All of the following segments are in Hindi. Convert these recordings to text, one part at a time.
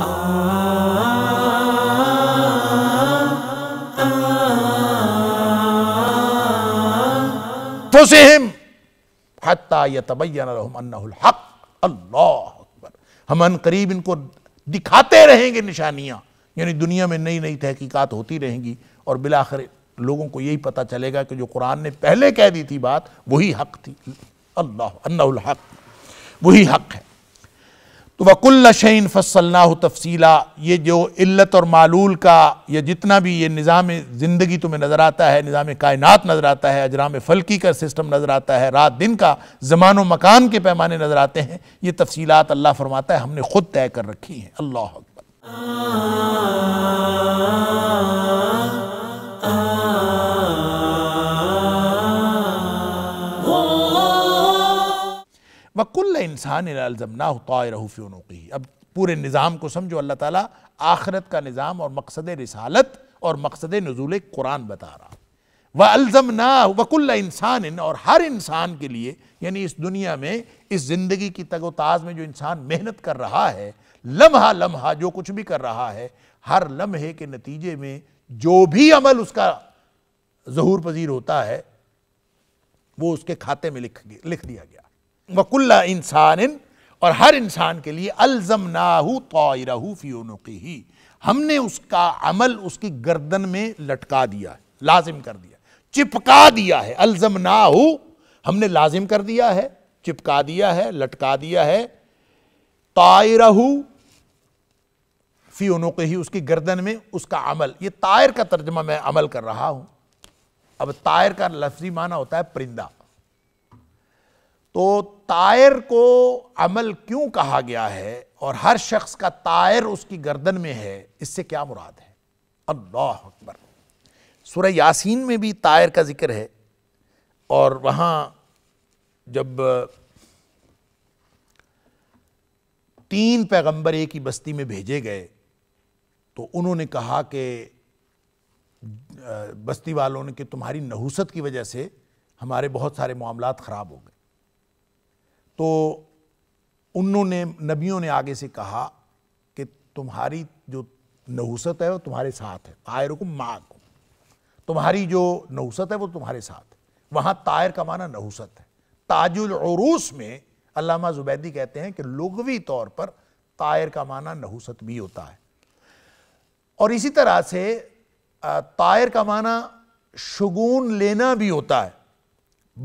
फुसिम हत्ता अल्लाह अकबर हम अन करीब इनको दिखाते रहेंगे निशानियां यानी दुनिया में नई नई तहकीकात होती रहेंगी और बिलाखिर लोगों को यही पता चलेगा कि जो कुरान ने पहले कह दी थी बात वही हक थी अल्लाह हक वही हक है तो वकुल्ल शहीन फसलना तफसीला ये जो इल्लत और मालूल का यह जितना भी ये निज़ाम ज़िंदगी तुम्हें नज़र आता है निज़ाम कायनात नज़र आता है अजराम फलकी का सिस्टम नज़र आता है रात दिन का ज़मान व मकान के पैमाने नज़र आते हैं ये तफसीलात अल्लाह फरमाता है हमने ख़ुद तय कर रखी हैं अल्लाह अकबर वकुल्ल इंसान अलजमना तायरफ़ी अब पूरे निज़ाम को समझो अल्लाह ताला आखरत का निज़ाम और मकसद रिसालत और मकसद नजूल कुरान बता रहा व अल्ज़म ना वकुल्ल इंसान और हर इंसान के लिए यानी इस दुनिया में इस ज़िंदगी की तगोताज में जो इंसान मेहनत कर रहा है लम्हा लम्हा जो कुछ भी कर रहा है हर लम्हे के नतीजे में जो भी अमल उसका जहूर पजीर होता है वो उसके खाते में लिख लिख दिया गया वकुल्ला इंसान और हर इंसान के लिए अलजम नाहू तोरहू फ़ियोनुकी ही हमने उसका अमल उसकी गर्दन में लटका दिया है लाजिम कर दिया चिपका दिया है अलजम नाहू हमने लाजिम कर दिया है चिपका दिया है लटका दिया है तायरहू फ़ियोनुक ही उसकी गर्दन में उसका अमल ये तायर का तर्जमा मैं अमल कर रहा हूं अब तायर का लफ्जी माना होता है परिंदा तो तायर को अमल क्यों कहा गया है और हर शख्स का तायर उसकी गर्दन में है इससे क्या मुराद है अल्लाह अकबर सुरह यासीन में भी तायर का जिक्र है और वहाँ जब तीन पैगंबर एक ही बस्ती में भेजे गए तो उन्होंने कहा कि बस्ती वालों ने कि तुम्हारी नहुसत की वजह से हमारे बहुत सारे मामला ख़राब हो गए तो उन्होंने नबियों ने आगे से कहा कि तुम्हारी जो नहुसत है वो तुम्हारे साथ है तायर को माँ को तुम्हारी जो नहुसत है वो तुम्हारे साथ है वहाँ तायर का माना नहुसत है ताजुल ताजुलरूस में अलामा जुबैदी कहते हैं कि लुगवी तौर पर तायर का माना नहुसत भी होता है और इसी तरह से तायर का माना शगून लेना भी होता है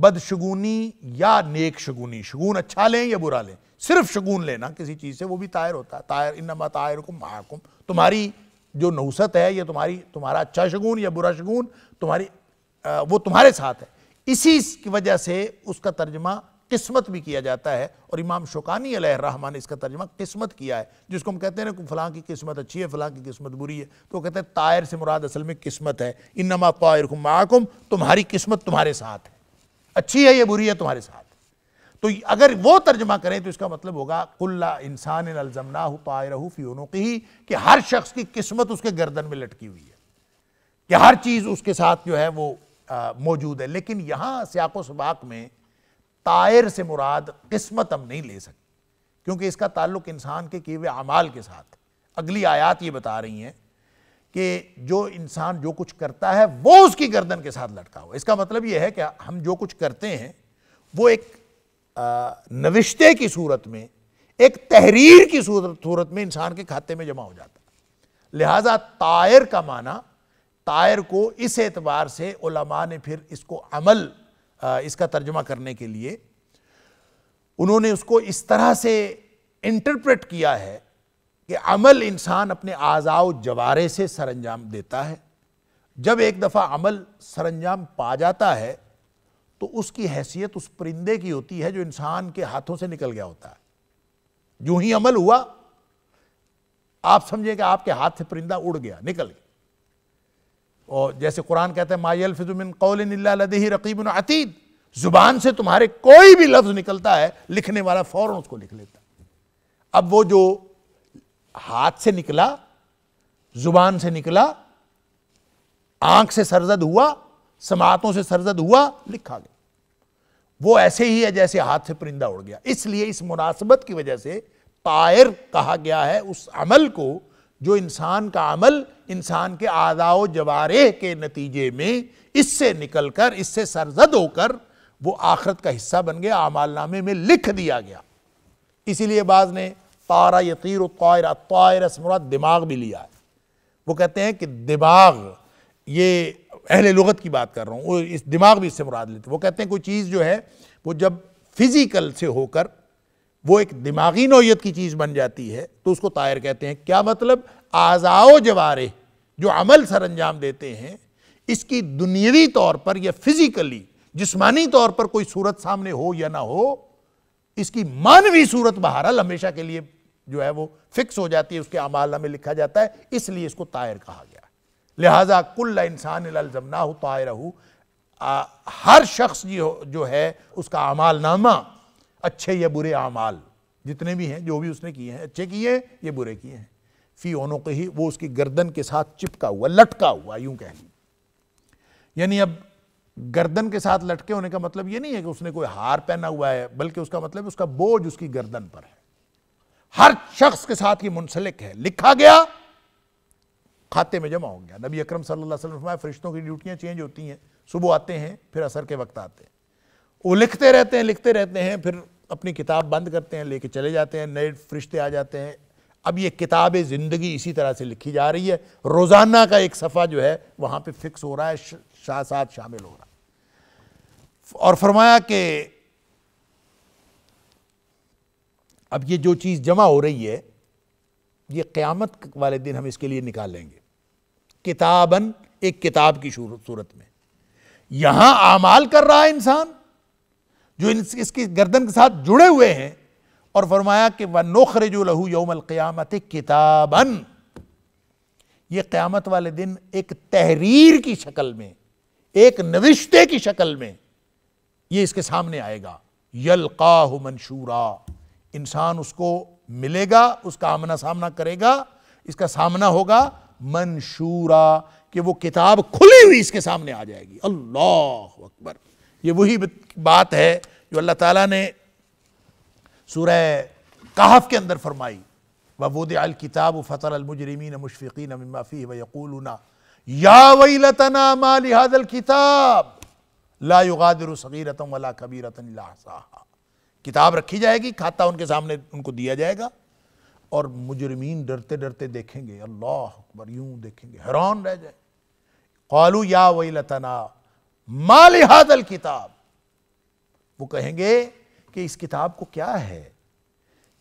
बदशगुनी या नेक शगुनी शगुन अच्छा लें या बुरा लें सिर्फ शगुन लेना किसी चीज़ से वो भी तायर होता है तायर इनमा तायर कुम महाकुम तुम्हारी जो नौसत है या तुम्हारी तुम्हारा अच्छा शगुन या बुरा शगुन तुम्हारी आ, वो तुम्हारे साथ है इसी की वजह से उसका तर्जमा किस्मत भी किया जाता है और इमाम शोकानी अलहमा ने इसका तर्जमा किस्मत किया है जिसको हम कहते हैं ना फलां की किस्मत अच्छी है फलां की किस्मत बुरी है तो कहते हैं तायर से मुराद असल में किस्मत है इन नमा तायर माकुम तुम्हारी किस्मत तुम्हारे साथ है अच्छी है या बुरी है तुम्हारे साथ तो अगर वो तर्जमा करें तो इसका मतलब होगा कुल्ला इंसान अलजमना हो पाए रहू फ्योनों की ही कि हर शख्स की किस्मत उसके गर्दन में लटकी हुई है कि हर चीज़ उसके साथ जो है वो मौजूद है लेकिन यहाँ सियाको सबाक में तायर से मुराद किस्मत हम नहीं ले सकते क्योंकि इसका ताल्लुक इंसान के किए हुए अमाल के साथ अगली आयात ये बता रही हैं कि जो इंसान जो कुछ करता है वो उसकी गर्दन के साथ लटका हुआ इसका मतलब ये है कि हम जो कुछ करते हैं वो एक नविश्ते की सूरत में एक तहरीर की सूरत में इंसान के खाते में जमा हो जाता लिहाजा तायर का माना तायर को इस एतबार से उलमा ने फिर इसको अमल इसका तर्जमा करने के लिए उन्होंने उसको इस तरह से इंटरप्रेट किया है कि अमल इंसान अपने आजाओ जवारे से सरंजाम देता है जब एक दफ़ा अमल सरंजाम पा जाता है तो उसकी हैसियत उस परिंदे की होती है जो इंसान के हाथों से निकल गया होता है जो ही अमल हुआ आप समझे कि आपके हाथ से परिंदा उड़ गया निकल गया और जैसे कुरान कहते हैं माया फिजुमिन लदही रकीब अतीत जुबान से तुम्हारे कोई भी लफ्ज़ निकलता है लिखने वाला फ़ौरन उसको लिख लेता अब वो जो हाथ से निकला जुबान से निकला आंख से सरजद हुआ समातों से सरजद हुआ लिखा गया वो ऐसे ही है जैसे हाथ से परिंदा उड़ गया इसलिए इस मुनासबत की वजह से तायर कहा गया है उस अमल को जो इंसान का अमल इंसान के आदाओ जवारे के नतीजे में इससे निकलकर इससे सरजद होकर वो आखरत का हिस्सा बन गया आमालनामे में लिख दिया गया इसीलिए बाज ने तारा यतीर तायरा तायरा से मुराद दिमाग भी लिया है वो कहते हैं कि दिमाग ये अहले लगत की बात कर रहा हूँ इस दिमाग भी इससे मुराद लेते वो कहते हैं कोई चीज़ जो है वो जब फिज़िकल से होकर वो एक दिमागी नौीयत की चीज़ बन जाती है तो उसको तायर कहते हैं क्या मतलब आज़ाओ जवारे जो अमल सर अंजाम देते हैं इसकी दुनियावी तौर पर या फिज़िकली जिस्मानी तौर पर कोई सूरत सामने हो या ना हो इसकी मानवी सूरत बहरहाल हमेशा के लिए जो है वो फिक्स हो जाती है उसके अमाल में लिखा जाता है इसलिए इसको तायर कहा गया लिहाजा कुल्ला इंसान जमना हो तायर हो हर शख्स जो है उसका अमाल नामा अच्छे या बुरे अमाल जितने भी हैं जो भी उसने किए हैं अच्छे किए हैं ये बुरे किए हैं फी ओनों के ही वो उसकी गर्दन के साथ चिपका हुआ लटका हुआ यूं कह लें यानी अब गर्दन के साथ लटके होने का मतलब ये नहीं है कि उसने कोई हार पहना हुआ है बल्कि उसका मतलब उसका बोझ उसकी गर्दन पर है हर शख्स के साथ ही मुंसलिक है लिखा गया खाते में जमा हो गया नबी अकरम सल्लल्लाहु अलैहि वसल्लम फरिश्तों की ड्यूटियाँ चेंज होती हैं सुबह आते हैं फिर असर के वक्त आते हैं वो लिखते रहते हैं लिखते रहते हैं फिर अपनी किताब बंद करते हैं लेके चले जाते हैं नए फरिश्ते आ जाते हैं अब ये किताब ज़िंदगी इसी तरह से लिखी जा रही है रोज़ाना का एक सफ़ा जो है वहाँ पर फिक्स हो रहा है शाह शामिल हो रहा है और फरमाया कि अब ये जो चीज़ जमा हो रही है ये क़्यामत वाले दिन हम इसके लिए निकाल लेंगे किताबन एक किताब की सूरत में यहाँ आमाल कर रहा है इंसान जो इन, इसकी गर्दन के साथ जुड़े हुए हैं और फरमाया कि वह नोखरे जो लहू यौमल क़्यामत किताबन ये क़्यामत वाले दिन एक तहरीर की शक्ल में एक नविश्ते की शक्ल में ये इसके सामने आएगा यलका मनशूरा इंसान उसको मिलेगा उसका आमना सामना करेगा इसका सामना होगा मंशूरा कि वो किताब खुली हुई इसके सामने आ जाएगी अल्लाह अकबर ये वही बात है जो अल्लाह ताला ने सूरह कहफ के अंदर फरमाई वबूद अल किताब फ़तर अलमुजरमीन मुशफ़ीन मफ़ी वक़ूलना या वही लतना मालिहादल किताब ला युगादर सगीरतम वला कबीरतन लाहा किताब रखी जाएगी खाता उनके सामने उनको दिया जाएगा और मुजरमीन डरते डरते देखेंगे अल्लाह अकबर यूं देखेंगे हैरान रह जाए कालू या वही लतना माल हादल किताब वो कहेंगे कि इस किताब को क्या है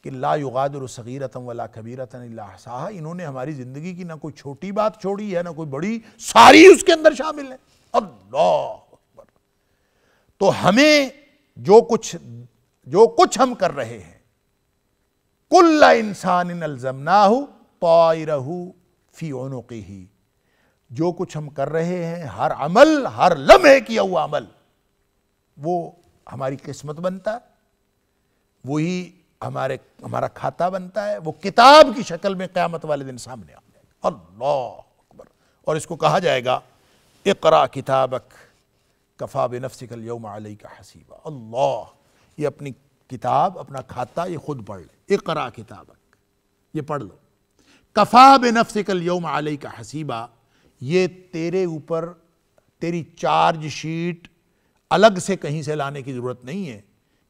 कि ला युगादर सगीरतम वला कबीरतन साहा इन्होंने हमारी ज़िंदगी की ना कोई छोटी बात छोड़ी है ना कोई बड़ी सारी उसके अंदर शामिल है अल्लाह अकबर तो हमें जो कुछ जो कुछ हम कर रहे हैं कुल्ला इंसान इन अल्जमनाहू पायरहू फ़ियोनों की ही जो कुछ हम कर रहे हैं हर अमल हर लम्हे किया हुआ अमल वो हमारी किस्मत बनता है वही हमारे हमारा खाता बनता है वो किताब की शक्ल में क़्यामत वाले दिन सामने आ जाएगा अल्लाह अकबर और इसको कहा जाएगा इकरा किताबक कफा सिकल यौम का हसीबा अल्लाह ये अपनी किताब अपना खाता ये खुद पढ़ ले करा किताब ये पढ़ लो कफा बेनफसिकल यौम आलई का हसीबा ये तेरे ऊपर तेरी चार्ज शीट अलग से कहीं से लाने की ज़रूरत नहीं है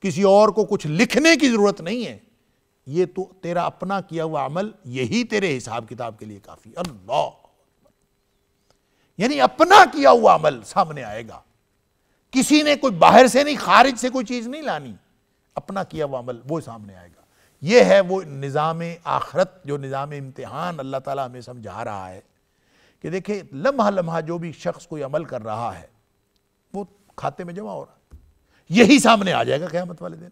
किसी और को कुछ लिखने की ज़रूरत नहीं है ये तो तेरा अपना किया हुआ अमल यही तेरे हिसाब किताब के लिए काफ़ी अल्लाह यानी अपना किया हुआ अमल सामने आएगा किसी ने कोई बाहर से नहीं खारिज से कोई चीज़ नहीं लानी अपना किया वो अमल वो सामने आएगा ये है वो निज़ाम आखरत जो निज़ाम इम्तहान अल्लाह ताला हमें समझा रहा है कि देखिए लम्हा लम्हा जो भी शख्स कोई अमल कर रहा है वो खाते में जमा हो रहा यही सामने आ जाएगा क़्यामत वाले दिन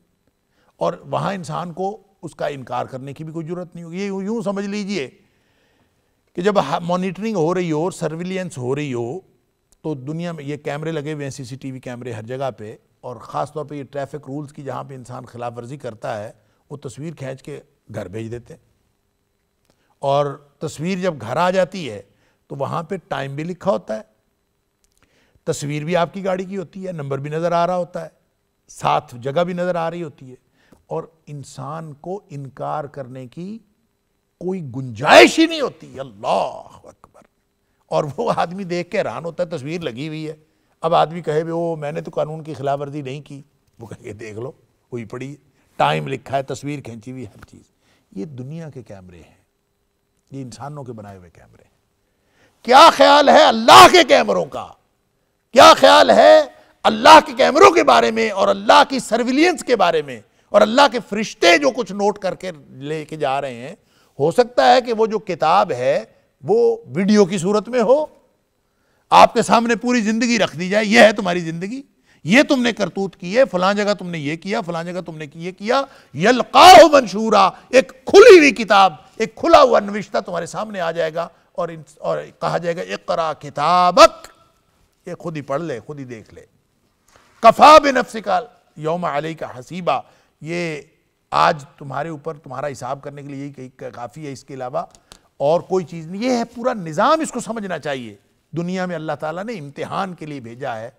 और वहाँ इंसान को उसका इनकार करने की भी कोई ज़रूरत नहीं होगी ये यूँ समझ लीजिए कि जब मॉनिटरिंग हो रही हो सर्विलियंस हो रही हो तो दुनिया में ये कैमरे लगे हुए हैं सीसीटीवी कैमरे हर जगह पे और ख़ास तौर पे ये ट्रैफिक रूल्स की जहाँ पे इंसान खिलाफ वर्जी करता है वो तस्वीर खींच के घर भेज देते हैं और तस्वीर जब घर आ जाती है तो वहाँ पे टाइम भी लिखा होता है तस्वीर भी आपकी गाड़ी की होती है नंबर भी नज़र आ रहा होता है साथ जगह भी नज़र आ रही होती है और इंसान को इनकार करने की कोई गुंजाइश ही नहीं होती अल्लाह अकबर और वो आदमी देख के हैरान होता है तस्वीर लगी हुई है अब आदमी कहे भी वो मैंने तो कानून की खिलाफ वर्जी नहीं की वो कहेंगे देख लो हुई पड़ी टाइम लिखा है तस्वीर खींची हुई हर चीज़ ये दुनिया के कैमरे हैं ये इंसानों के बनाए हुए कैमरे हैं क्या ख्याल है अल्लाह के कैमरों का क्या ख्याल है अल्लाह के कैमरों के बारे में और अल्लाह की सर्विलियंस के बारे में और अल्लाह के फरिश्ते जो कुछ नोट करके लेके जा रहे हैं हो सकता है कि वो जो किताब है वो वीडियो की सूरत में हो आपके सामने पूरी जिंदगी रख दी जाए ये है तुम्हारी जिंदगी ये तुमने करतूत की है फलां जगह तुमने ये किया फलां जगह तुमने ये किया यलकाह मंशूरा एक खुली हुई किताब एक खुला हुआ नविश्ता तुम्हारे सामने आ जाएगा और इन, और कहा जाएगा एक करा किताबक ये खुद ही पढ़ ले खुद ही देख ले कफा अफसिकाल यौम अली का हसीबा ये आज तुम्हारे ऊपर तुम्हारा हिसाब करने के लिए यही काफ़ी है इसके अलावा और कोई चीज़ नहीं ये है पूरा निज़ाम इसको समझना चाहिए दुनिया में अल्लाह ताला ने इम्तिहान के लिए भेजा है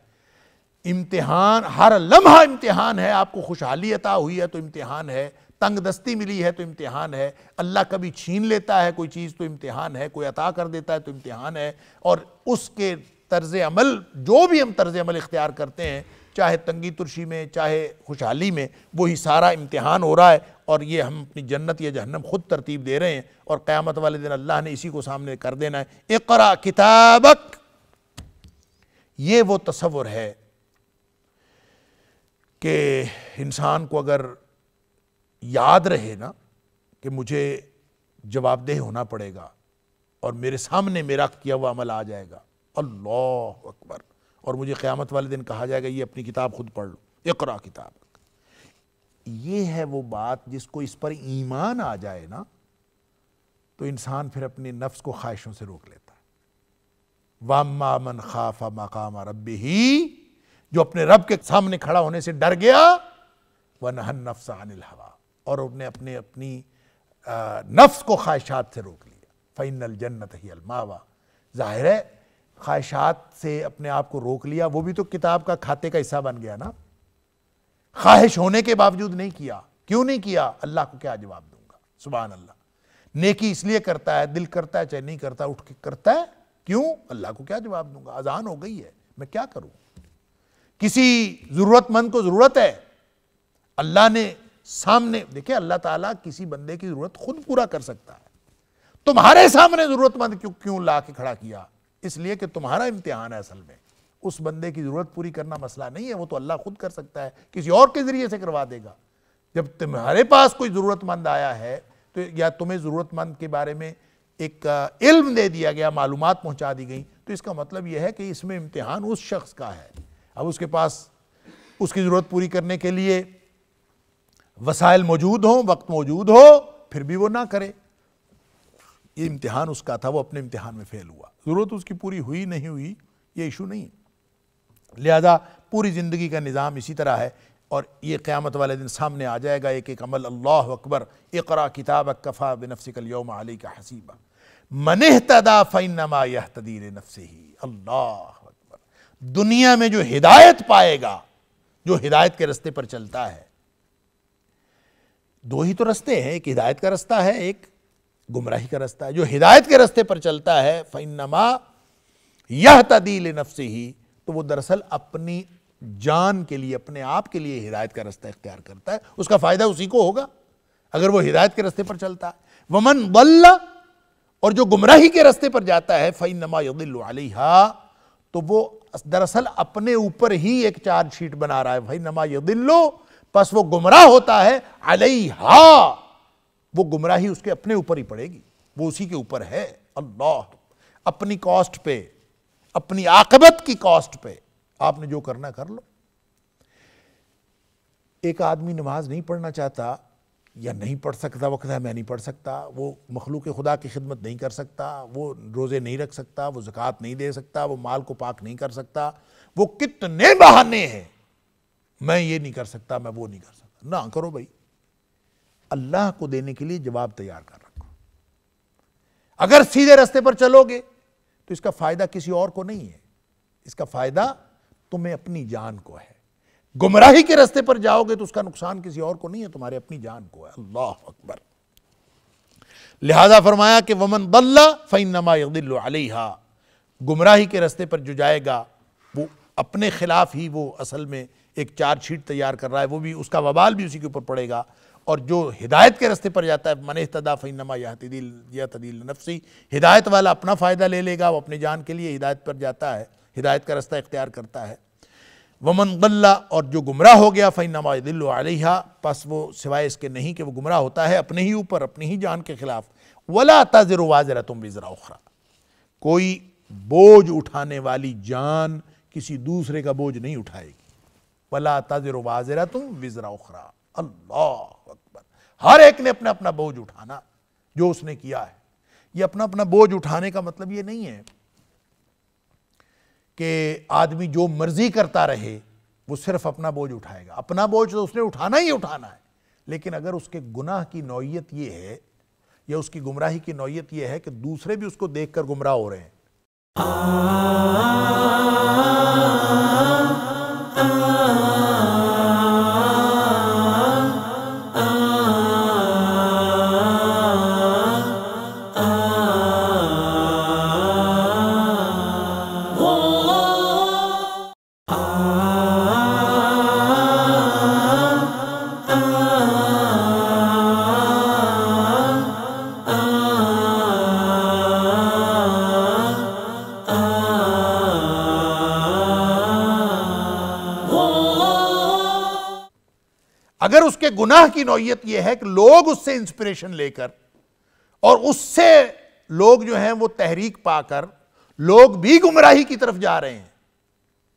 इम्तिहान हर लम्हा इम्तिहान है आपको खुशहाली अता हुई है तो इम्तिहान है तंग दस्ती मिली है तो इम्तिहान है अल्लाह कभी छीन लेता है कोई चीज़ तो इम्तिहान है कोई अता कर देता है तो इम्तिहान है और उसके तर्ज अमल जो भी हम तर्ज अमल इख्तियार करते हैं चाहे तंगी तुरशी में चाहे खुशहाली में वही सारा इम्तिहान हो रहा है और ये हम अपनी जन्नत या जहन्नम खुद तरतीब दे रहे हैं और क़्यामत वाले दिन अल्लाह ने इसी को सामने कर देना है इकरा किताबक ये वो तस्वुर है कि इंसान को अगर याद रहे ना कि मुझे जवाबदेह होना पड़ेगा और मेरे सामने मेरा किया हुआ अमल आ जाएगा अल्लाह अकबर और मुझे क़्यामत वाले दिन कहा जाएगा ये अपनी किताब खुद पढ़ लो इकरा किताब ये है वो बात जिसको इस पर ईमान आ जाए ना तो इंसान फिर अपने नफ्स को ख्वाहिशों से रोक लेता है वामा मन खाफा मकाम रब ही जो अपने रब के सामने खड़ा होने से डर गया वह नहन नफ्स अनिल हवा और उसने अपने अपनी नफ्स को ख्वाहिशात से रोक लिया फाइनल जन्नत ही अलमावा ज़ाहिर है ख्वाहिशात से अपने आप को रोक लिया वो भी तो किताब का खाते का हिस्सा बन गया ना ख्वाहिश होने के बावजूद नहीं किया क्यों नहीं किया अल्लाह को क्या जवाब दूंगा सुबह अल्लाह नेकी इसलिए करता है दिल करता है चाहे नहीं करता उठ के करता है क्यों अल्लाह को क्या जवाब दूंगा अजान हो गई है मैं क्या करूं किसी जरूरतमंद को जरूरत है अल्लाह ने सामने देखिए अल्लाह ताला किसी बंदे की जरूरत खुद पूरा कर सकता है तुम्हारे सामने जरूरतमंद क्यों क्यों ला के खड़ा किया इसलिए कि तुम्हारा इम्तिहान है असल में उस बंदे की ज़रूरत पूरी करना मसला नहीं है वो तो अल्लाह खुद कर सकता है किसी और के ज़रिए से करवा देगा जब तुम्हारे पास कोई ज़रूरतमंद आया है तो या तुम्हें ज़रूरतमंद के बारे में एक इल्म दे दिया गया मालूम पहुंचा दी गई तो इसका मतलब यह है कि इसमें इम्तिहान उस शख्स का है अब उसके पास उसकी ज़रूरत पूरी करने के लिए वसाइल मौजूद हों वक्त मौजूद हो फिर भी वो ना करे ये इम्तिहान उसका था वो अपने इम्तिहान में फेल हुआ ज़रूरत उसकी पूरी हुई नहीं हुई ये इशू नहीं है लिहाजा पूरी ज़िंदगी का निज़ाम इसी तरह है और ये क़्यामत वाले दिन सामने आ जाएगा एक एक अमल अल्लाह अकबर इकरा किताब कफ़ा बनफसिकल योम अली का हसीबा मन तदा फ़ैनमा यह तदीर नफस ही अल्लाह अकबर दुनिया में जो हिदायत पाएगा जो हिदायत के रस्ते पर चलता है दो ही तो रस्ते हैं एक हिदायत का रास्ता है एक गुमराही का रास्ता है जो हिदायत के रास्ते पर चलता है फ़ैनमा यह तदील नफस ही तो वो दरअसल अपनी जान के लिए अपने आप के लिए हिदायत का रास्ता इख्तियार करता है उसका फायदा उसी को होगा अगर वो हिदायत के रास्ते पर चलता है वमन बल्ला और जो गुमराही के रास्ते पर जाता है फ़ई नमा यदिल्हा तो वो दरअसल अपने ऊपर ही एक चार्जशीट बना रहा है भाई नमा यदिल्लो बस वो गुमराह होता है अलहा वो गुमराही उसके अपने ऊपर ही पड़ेगी वो उसी के ऊपर है अल्लाह अपनी कॉस्ट पे अपनी आकबत की कॉस्ट पे आपने जो करना कर लो एक आदमी नमाज नहीं पढ़ना चाहता या नहीं पढ़ सकता वक्त है मैं नहीं पढ़ सकता वो मखलूक खुदा की खिदमत नहीं कर सकता वो रोज़े नहीं रख सकता वो ज़क़़त नहीं दे सकता वो माल को पाक नहीं कर सकता वो कितने बहाने हैं मैं ये नहीं कर सकता मैं वो नहीं कर सकता ना करो भाई अल्लाह को देने के लिए जवाब तैयार कर रखो अगर सीधे रास्ते पर चलोगे तो इसका फायदा किसी और को नहीं है इसका फायदा तुम्हें अपनी जान को है गुमराही के रास्ते पर जाओगे तो उसका नुकसान किसी और को नहीं है तुम्हारे अपनी जान को है अल्लाह अकबर लिहाजा फरमाया कि वमन बल्ला फ़ैनमा यदिल्ला गुमराही के रास्ते पर जो जाएगा वो अपने खिलाफ ही वो असल में एक चार्जशीट तैयार कर रहा है वो भी उसका वबाल भी उसी के ऊपर पड़ेगा और जो हिदायत के रास्ते पर जाता है मन तदा फ़ैनमा या तदील या तदील नफसी हिदायत वाला अपना फ़ायदा ले लेगा वो अपनी जान के लिए हिदायत पर जाता है हिदायत का रास्ता इख्तियार करता है वमन गल्ला और जो गुमराह हो गया फ़ैनमा दिल बस वो सिवाय इसके नहीं कि वह गुमराह होता है अपने ही ऊपर अपनी ही जान के ख़िलाफ़ वला तजर वाजरा तुम बिजरा उखरा कोई बोझ उठाने वाली जान किसी दूसरे का बोझ नहीं उठाएगी वला तजर वाजरा तुम विजरा उखरा अल्लाह हर एक ने अपना अपना बोझ उठाना जो उसने किया है ये अपना अपना बोझ उठाने का मतलब ये नहीं है कि आदमी जो मर्जी करता रहे वो सिर्फ अपना बोझ उठाएगा अपना बोझ तो उसने उठाना ही उठाना है लेकिन अगर उसके गुनाह की नौीयत ये है या उसकी गुमराही की नौीयत ये है कि दूसरे भी उसको देखकर गुमराह हो रहे हैं के गुनाह की नौीयत यह है कि लोग उससे इंस्पिरेशन लेकर और उससे लोग जो हैं वो तहरीक पाकर लोग भी गुमराही की तरफ जा रहे हैं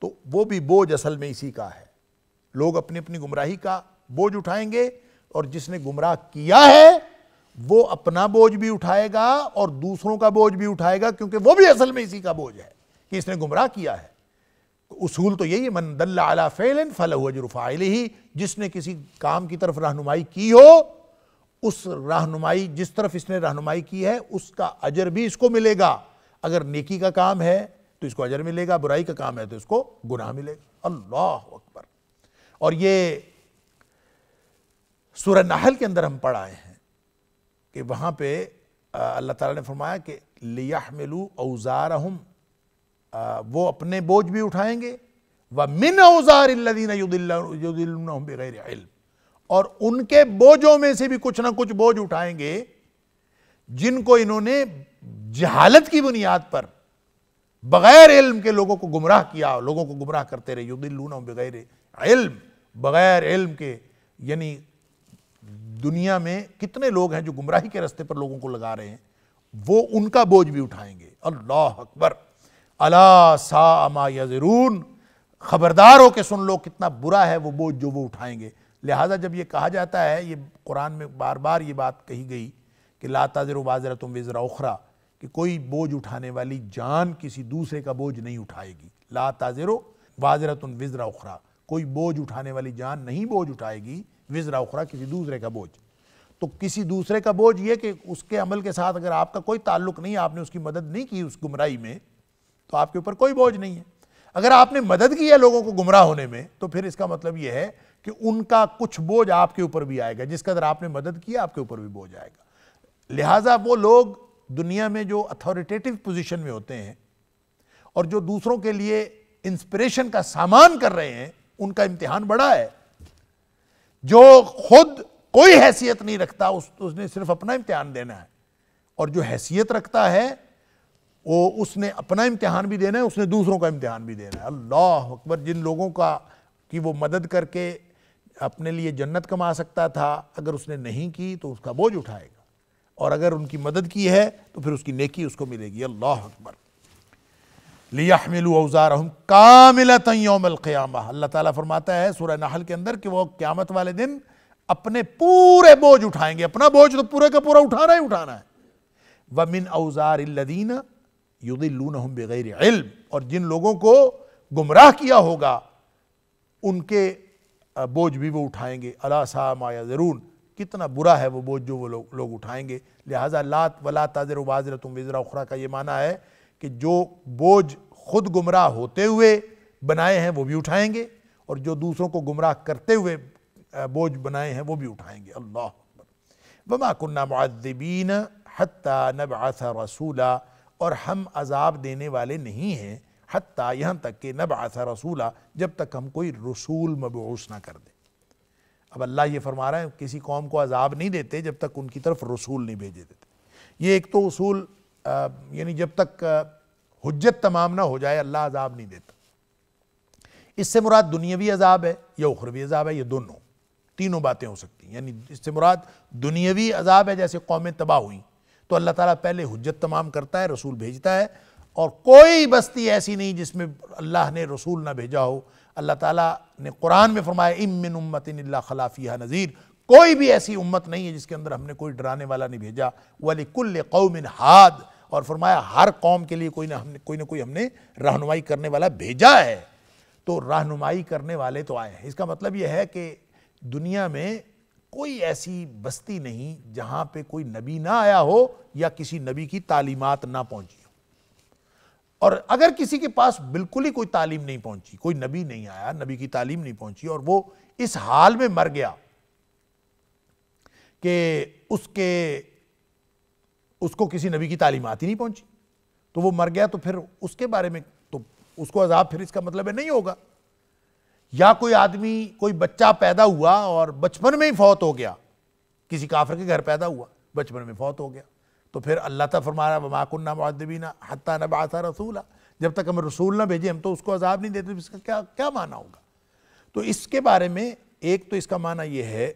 तो वो भी बोझ असल में इसी का है लोग अपनी अपनी गुमराही का बोझ उठाएंगे और जिसने गुमराह किया है वो अपना बोझ भी उठाएगा और दूसरों का बोझ भी उठाएगा क्योंकि वो भी असल में इसी का बोझ है कि इसने गुमराह किया है उसूल तो यही है मन दल्ला अला फ़ैलन फ़लजर ही जिसने किसी काम की तरफ रहनुमाई की हो उस रहनुमाई जिस तरफ इसने रहनुमाई की है उसका अजर भी इसको मिलेगा अगर नेकी का काम है तो इसको अजर मिलेगा बुराई का काम है तो इसको गुनाह मिलेगा अल्लाह अकबर और ये सूर नहल के अंदर हम पढ़ आए हैं कि वहाँ पे अल्लाह ताला ने फरमाया कि लिया मिलू औजार हम वो अपने बोझ भी उठाएंगे व मिन औजार और उनके बोझों में से भी कुछ ना कुछ बोझ उठाएंगे जिनको इन्होंने जहालत की बुनियाद पर बगैर इल्म के लोगों को गुमराह किया लोगों को गुमराह करते रहे युदिल्लूना बगैर इल्म बगैर इल्म के यानी दुनिया में कितने लोग हैं जो गुमराही के रास्ते पर लोगों को लगा रहे हैं वो उनका बोझ भी उठाएंगे अल्लाह अकबर अला सामा यजरून ख़बरदार हो के सुन लो कितना बुरा है वो बोझ जो वो उठाएंगे लिहाजा जब ये कहा जाता है ये कुरान में बार बार ये बात कही गई कि ला ताजर वाजरा तुम वज़रा उखरा कि कोई बोझ उठाने वाली जान किसी दूसरे का बोझ नहीं उठाएगी ला ताजर वाजरा तुम वज़रा उखरा कोई बोझ उठाने वाली जान नहीं बोझ उठाएगी वज़रा उखरा किसी दूसरे का बोझ तो किसी दूसरे का बोझ ये कि उसके अमल के साथ अगर आपका कोई ताल्लुक नहीं आपने उसकी मदद नहीं की उस गुमराही में तो आपके ऊपर कोई बोझ नहीं है अगर आपने मदद की है लोगों को गुमराह होने में तो फिर इसका मतलब यह है कि उनका कुछ बोझ आपके ऊपर भी आएगा जिस कदर आपने मदद की आपके ऊपर भी बोझ आएगा लिहाजा वो लोग दुनिया में जो अथॉरिटेटिव पोजीशन में होते हैं और जो दूसरों के लिए इंस्पिरेशन का सामान कर रहे हैं उनका इम्तिहान बड़ा है जो खुद कोई हैसियत नहीं रखता उस उसने सिर्फ अपना इम्तिहान देना है और जो हैसियत रखता है वो उसने अपना इम्तहान भी देना है उसने दूसरों का इम्तहान भी देना है अल्लाह अकबर जिन लोगों का कि वो मदद करके अपने लिए जन्नत कमा सकता था अगर उसने नहीं की तो उसका बोझ उठाएगा और अगर उनकी मदद की है तो फिर उसकी नेकी उसको मिलेगी अल्लाह अकबर लियामिलू अवज़ार हम कामिला तयोमल क़्याम अल्लाह ताला फरमाता है सूर्य नाहल के अंदर कि वो क़्यामत वाले दिन अपने पूरे बोझ उठाएंगे अपना बोझ तो पूरे का पूरा उठाना ही उठाना है वमिन अवज़ार लदीना युदिल्लूनहुम बगैर इल्म और जिन लोगों को गुमराह किया होगा उनके बोझ भी वो उठाएंगे अला सा माया ज़रून कितना बुरा है वो बोझ जो वो लोग लोग उठाएंगे लिहाजा लात वला ताजर वाजर तुम वज़रा उखरा का ये माना है कि जो बोझ खुद गुमराह होते हुए बनाए हैं वो भी उठाएंगे और जो दूसरों को गुमराह करते हुए बोझ बनाए हैं वो भी उठाएंगे अल्लाह वमा कुन्ना मुआदबीन हती नबासा रसूला और हम अजाब देने वाले नहीं हैं हती यहाँ तक कि नब आसा रसूला जब तक हम कोई रसूल मबूस ना कर दें अब अल्लाह ये फरमा रहा है किसी कौम को अजाब नहीं देते जब तक उनकी तरफ रसूल नहीं भेजे देते ये एक तो असूल यानी जब तक हजत तमाम ना हो जाए अल्लाह अजाब नहीं देता इससे मुराद दुनियावी अजाब है या उखरवी अजाब है ये दोनों तीनों बातें हो सकती हैं यानी इससे मुराद दुनियावी अजाब है जैसे कौमें तबाह हुई तो अल्लाह ताला पहले हजत तमाम करता है रसूल भेजता है और कोई बस्ती ऐसी नहीं जिसमें अल्लाह ने रसूल ना भेजा हो अल्लाह ताला ने कुरान में फरमाया इमिन उम्मतिन खलाफिया नज़ीर कोई भी ऐसी उम्मत नहीं है जिसके अंदर हमने कोई डराने वाला नहीं भेजा वली कुल कौम हाद और फरमाया हर कौम के लिए कोई ना हमने कोई ना कोई हमने रहनुमाई करने वाला भेजा है तो रहनुमाई करने वाले तो आए हैं इसका मतलब यह है कि दुनिया में कोई ऐसी बस्ती नहीं जहां पे कोई नबी ना आया हो या किसी नबी की तालीमात ना पहुंची हो और अगर किसी के पास बिल्कुल ही कोई तालीम नहीं पहुंची कोई नबी नहीं आया नबी की तालीम नहीं पहुंची और वो इस हाल में मर गया कि उसके उसको किसी नबी की तालीमात ही नहीं पहुंची तो वो मर गया तो फिर उसके बारे में तो उसको अजाब फिर इसका मतलब है नहीं होगा या कोई आदमी कोई बच्चा पैदा हुआ और बचपन में ही फौत हो गया किसी काफर के घर पैदा हुआ बचपन में फौत हो गया तो फिर अल्लाह तक फरमाना माकुन्ना मुद्दबीना हत्ता नबासा रसूला जब तक हम रसूल ना भेजे हम तो उसको अजाब नहीं देते तो इसका क्या क्या माना होगा तो इसके बारे में एक तो इसका माना यह है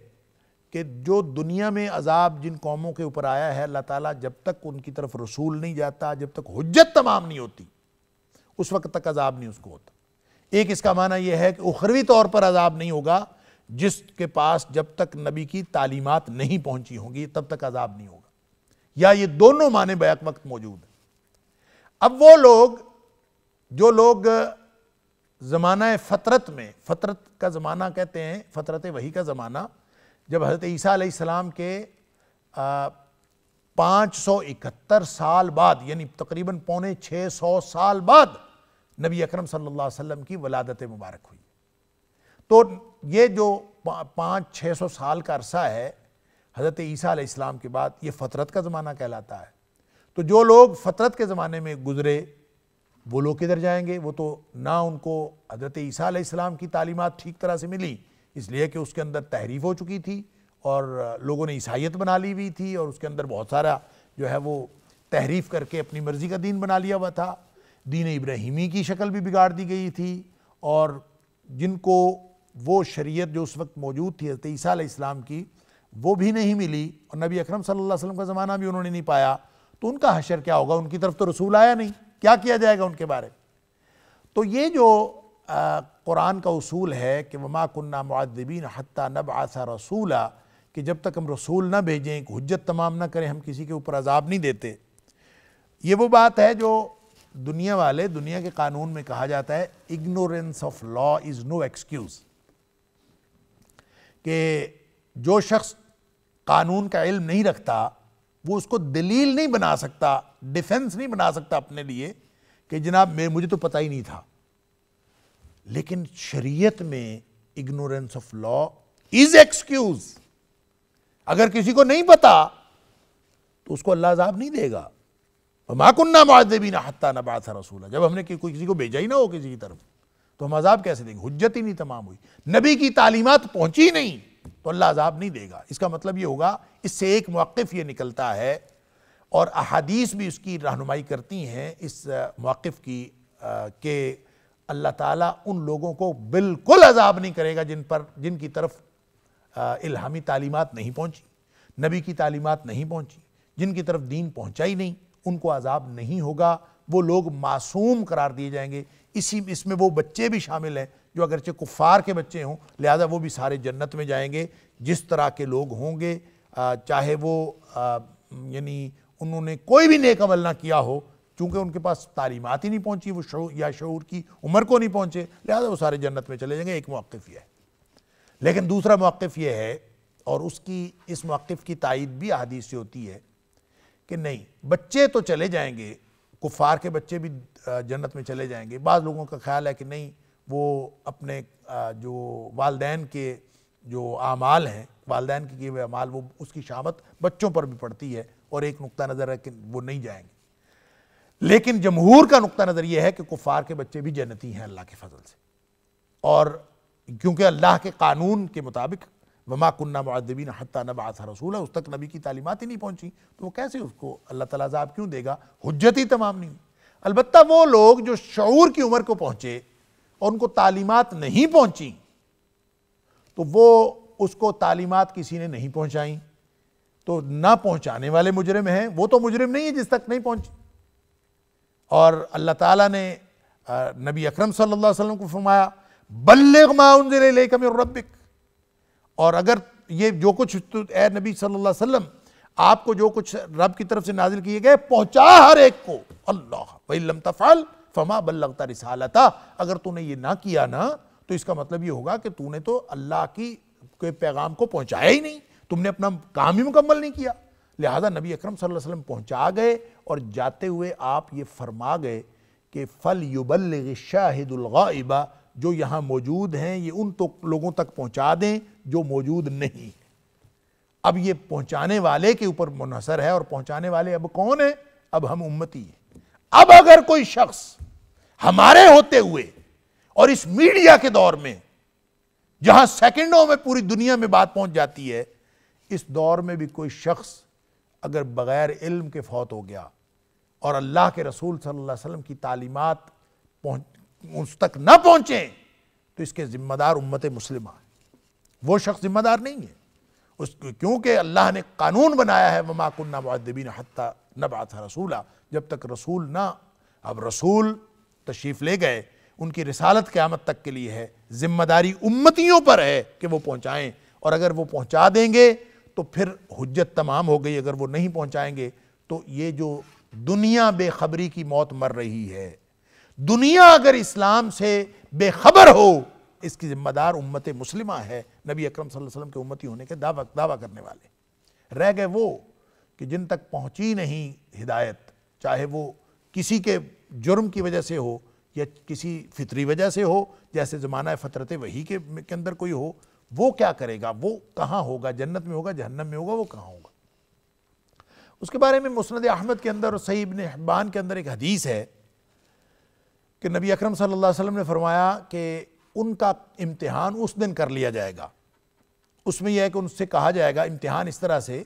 कि जो दुनिया में अजाब जिन कौमों के ऊपर आया है अल्लाह ताला जब तक उनकी तरफ रसूल नहीं जाता जब तक हजत तमाम नहीं होती उस वक्त तक अजाब नहीं उसको होता एक इसका माना यह है कि उखरवी तौर पर अजाब नहीं होगा जिसके पास जब तक नबी की तालीमात नहीं पहुंची होंगी तब तक अजाब नहीं होगा या ये दोनों माने बैक वक्त मौजूद हैं अब वो लोग जो लोग ज़माना फ़तरत में फ़तरत का ज़माना कहते हैं फ़तरत वही का ज़माना जब हज़रत ईसा के पाँच सौ इकहत्तर साल बाद यानी तकरीबन पौने छः सौ साल बाद नबी अकरम सल्लल्लाहु अलैहि वसल्लम की वलादत मुबारक हुई तो ये जो पाँच छः सौ साल का अरसा है हज़रत ईसा इस्लाम के बाद ये फ़तरत का ज़माना कहलाता है तो जो लोग फ़तरत के ज़माने में गुज़रे वो लोग किधर जाएंगे वो तो ना उनको हज़रत ईसा इस्लाम की तालीमत ठीक तरह से मिली इसलिए कि उसके अंदर तहरीफ हो चुकी थी और लोगों ने ईसाइत बना ली हुई थी और उसके अंदर बहुत सारा जो है वो तहरीफ करके अपनी मर्ज़ी का दीन बना लिया हुआ था दीन इब्राहिमी की शक्ल भी बिगाड़ दी गई थी और जिनको वो शरीयत जो उस वक्त मौजूद थी हजरत ईसा इस्लाम की वो भी नहीं मिली और नबी अकरम सल्लल्लाहु अलैहि वसल्लम का ज़माना भी उन्होंने नहीं पाया तो उनका हशर क्या होगा उनकी तरफ तो रसूल आया नहीं क्या किया जाएगा उनके बारे में तो ये जो कुरान का उसूल है कि वमा कुन्ना मुद्दीन हती नब आसा रसूला कि जब तक हम रसूल ना भेजें हजत तमाम ना करें हम किसी के ऊपर अजाब नहीं देते ये वो बात है जो दुनिया वाले दुनिया के कानून में कहा जाता है ignorance of law is no excuse कि जो शख्स कानून का इल्म नहीं रखता वो उसको दलील नहीं बना सकता डिफेंस नहीं बना सकता अपने लिए कि जनाब मैं मुझे तो पता ही नहीं था लेकिन शरीयत में ignorance of law is excuse अगर किसी को नहीं पता तो उसको अल्लाह अजाब नहीं देगा माकुन्ना ना हत्ता नबात रसूल जब हमने किसी को भेजा ही ना हो किसी की तरफ तो हम अजाब कैसे देंगे हजत ही नहीं तमाम हुई नबी की तालीमत पहुंची नहीं तो अल्लाह अजाब नहीं देगा इसका मतलब ये होगा इससे एक मौक़ ये निकलता है और अहादीस भी उसकी रहनुमाई करती हैं इस मौक़ की कि अल्लाह ताला उन लोगों को बिल्कुल अजाब नहीं करेगा जिन पर जिनकी तरफ इल्हामी तालीमत नहीं पहुँची नबी की तालीमत नहीं पहुँची जिनकी तरफ दीन पहुँचा ही नहीं उनको अजाब नहीं होगा वो लोग मासूम करार दिए जाएंगे इसी इसमें वो बच्चे भी शामिल हैं जो अगरचे कुफ़ार के बच्चे हों लिहाजा वो भी सारे जन्नत में जाएंगे जिस तरह के लोग होंगे चाहे वो यानी उन्होंने कोई भी नेक अमल ना किया हो चूँकि उनके पास तालीमत ही नहीं पहुँची वो शो या शूर की उम्र को नहीं पहुँचे लिहाजा वो सारे जन्नत में चले जाएंगे एक मौक़ यह है लेकिन दूसरा मौक़ यह है और उसकी इस मौक़ की तइद भी अदीस से होती है कि नहीं बच्चे तो चले जाएंगे कुफार के बच्चे भी जन्नत में चले जाएंगे बाद लोगों का ख्याल है कि नहीं वो अपने जो वालदेन के जो आमाल हैं वालदेन के किए हुए अमाल वो उसकी शामत बच्चों पर भी पड़ती है और एक नुक़ नज़र है कि वो नहीं जाएंगे लेकिन जमहूर का नुक़ नज़र ये है कि कुफार के बच्चे भी जन्नती हैं अल्लाह के फजल से और क्योंकि अल्लाह के कानून के मुताबिक वमा कुन्ना मुद्दीन हत्ता नबाथ रसूल है उस तक नबी की तालीमत ही नहीं पहुँची तो वो कैसे उसको अल्लाह ताला अजाब क्यों देगा हजत ही तमाम नहीं अलबत् वो लोग जो शूर की उम्र को पहुँचे और उनको तालीमत नहीं पहुँची तो वो उसको तालीमत किसी ने नहीं पहुँचाई तो ना पहुँचाने वाले मुजरम हैं वो तो मुजरम नहीं है जिस तक नहीं पहुँची और अल्लाह ताला ने नबी अकरम सल्लल्लाहु अलैहि वसल्लम को फरमाया बल्ले माउन रब्बिक और अगर ये जो कुछ तो ए नबी सल्लल्लाहु अलैहि वसल्लम आपको जो कुछ रब की तरफ से नाजिल किए गए पहुंचा हर एक को अल्लाह वही तफाल फमा बल्लता रिसालता अगर तूने ये ना किया ना तो इसका मतलब ये होगा कि तूने तो अल्लाह की के पैगाम को पहुंचाया ही नहीं तुमने अपना काम ही मुकम्मल नहीं किया लिहाजा नबी अकरम सल्लल्लाहु अलैहि वसल्लम पहुंचा गए और जाते हुए आप ये फरमा गए कि फ़ल युबल शाहिदुलगाइबा जो यहाँ मौजूद हैं ये उन तो लोगों तक पहुँचा दें जो मौजूद नहीं है अब ये पहुंचाने वाले के ऊपर मुनहसर है और पहुंचाने वाले अब कौन है अब हम उम्मती हैं अब अगर कोई शख्स हमारे होते हुए और इस मीडिया के दौर में जहां सेकंडों में पूरी दुनिया में बात पहुंच जाती है इस दौर में भी कोई शख्स अगर बगैर इल्म के फौत हो गया और अल्लाह के रसूल सल्लल्लाहु अलैहि वसल्लम की तालीमात पहुंच उस तक ना पहुंचे तो इसके जिम्मेदार उम्मत मुस्लिमा है वो शख्स जिम्मेदार नहीं है उस क्योंकि अल्लाह ने कानून बनाया है वमा कुन्ना मुद्दीन हती नबात रसूला जब तक रसूल ना अब रसूल तशरीफ़ ले गए उनकी रसालत क़्यामत तक के लिए है ज़िम्मेदारी उम्मतियों पर है कि वो पहुँचाएँ और अगर वो पहुँचा देंगे तो फिर हजत तमाम हो गई अगर वो नहीं पहुँचाएँगे तो ये जो दुनिया बेखबरी की मौत मर रही है दुनिया अगर इस्लाम से बेखबर हो इसकी जिम्मेदार उम्मत मुस्लिम है नबी अक्रम सल्लल्लाहु अलैहि के उम्मती होने के दावा दावा करने वाले रह गए वो कि जिन तक पहुंची नहीं हिदायत चाहे वो किसी के जुर्म की वजह से हो या किसी फितरी वजह से हो जैसे ज़माना फतरत वही के, के अंदर कोई हो वो क्या करेगा वो कहाँ होगा जन्नत में होगा जहन्नम में होगा वो कहाँ होगा उसके बारे में मुस्ंद अहमद के अंदर और सईब इबन के अंदर एक हदीस है कि नबी अक्रम सल्ला वसम ने फरमाया कि उनका इम्तिहान उस दिन कर लिया जाएगा उसमें यह है कि उनसे कहा जाएगा इम्तिहान इस तरह से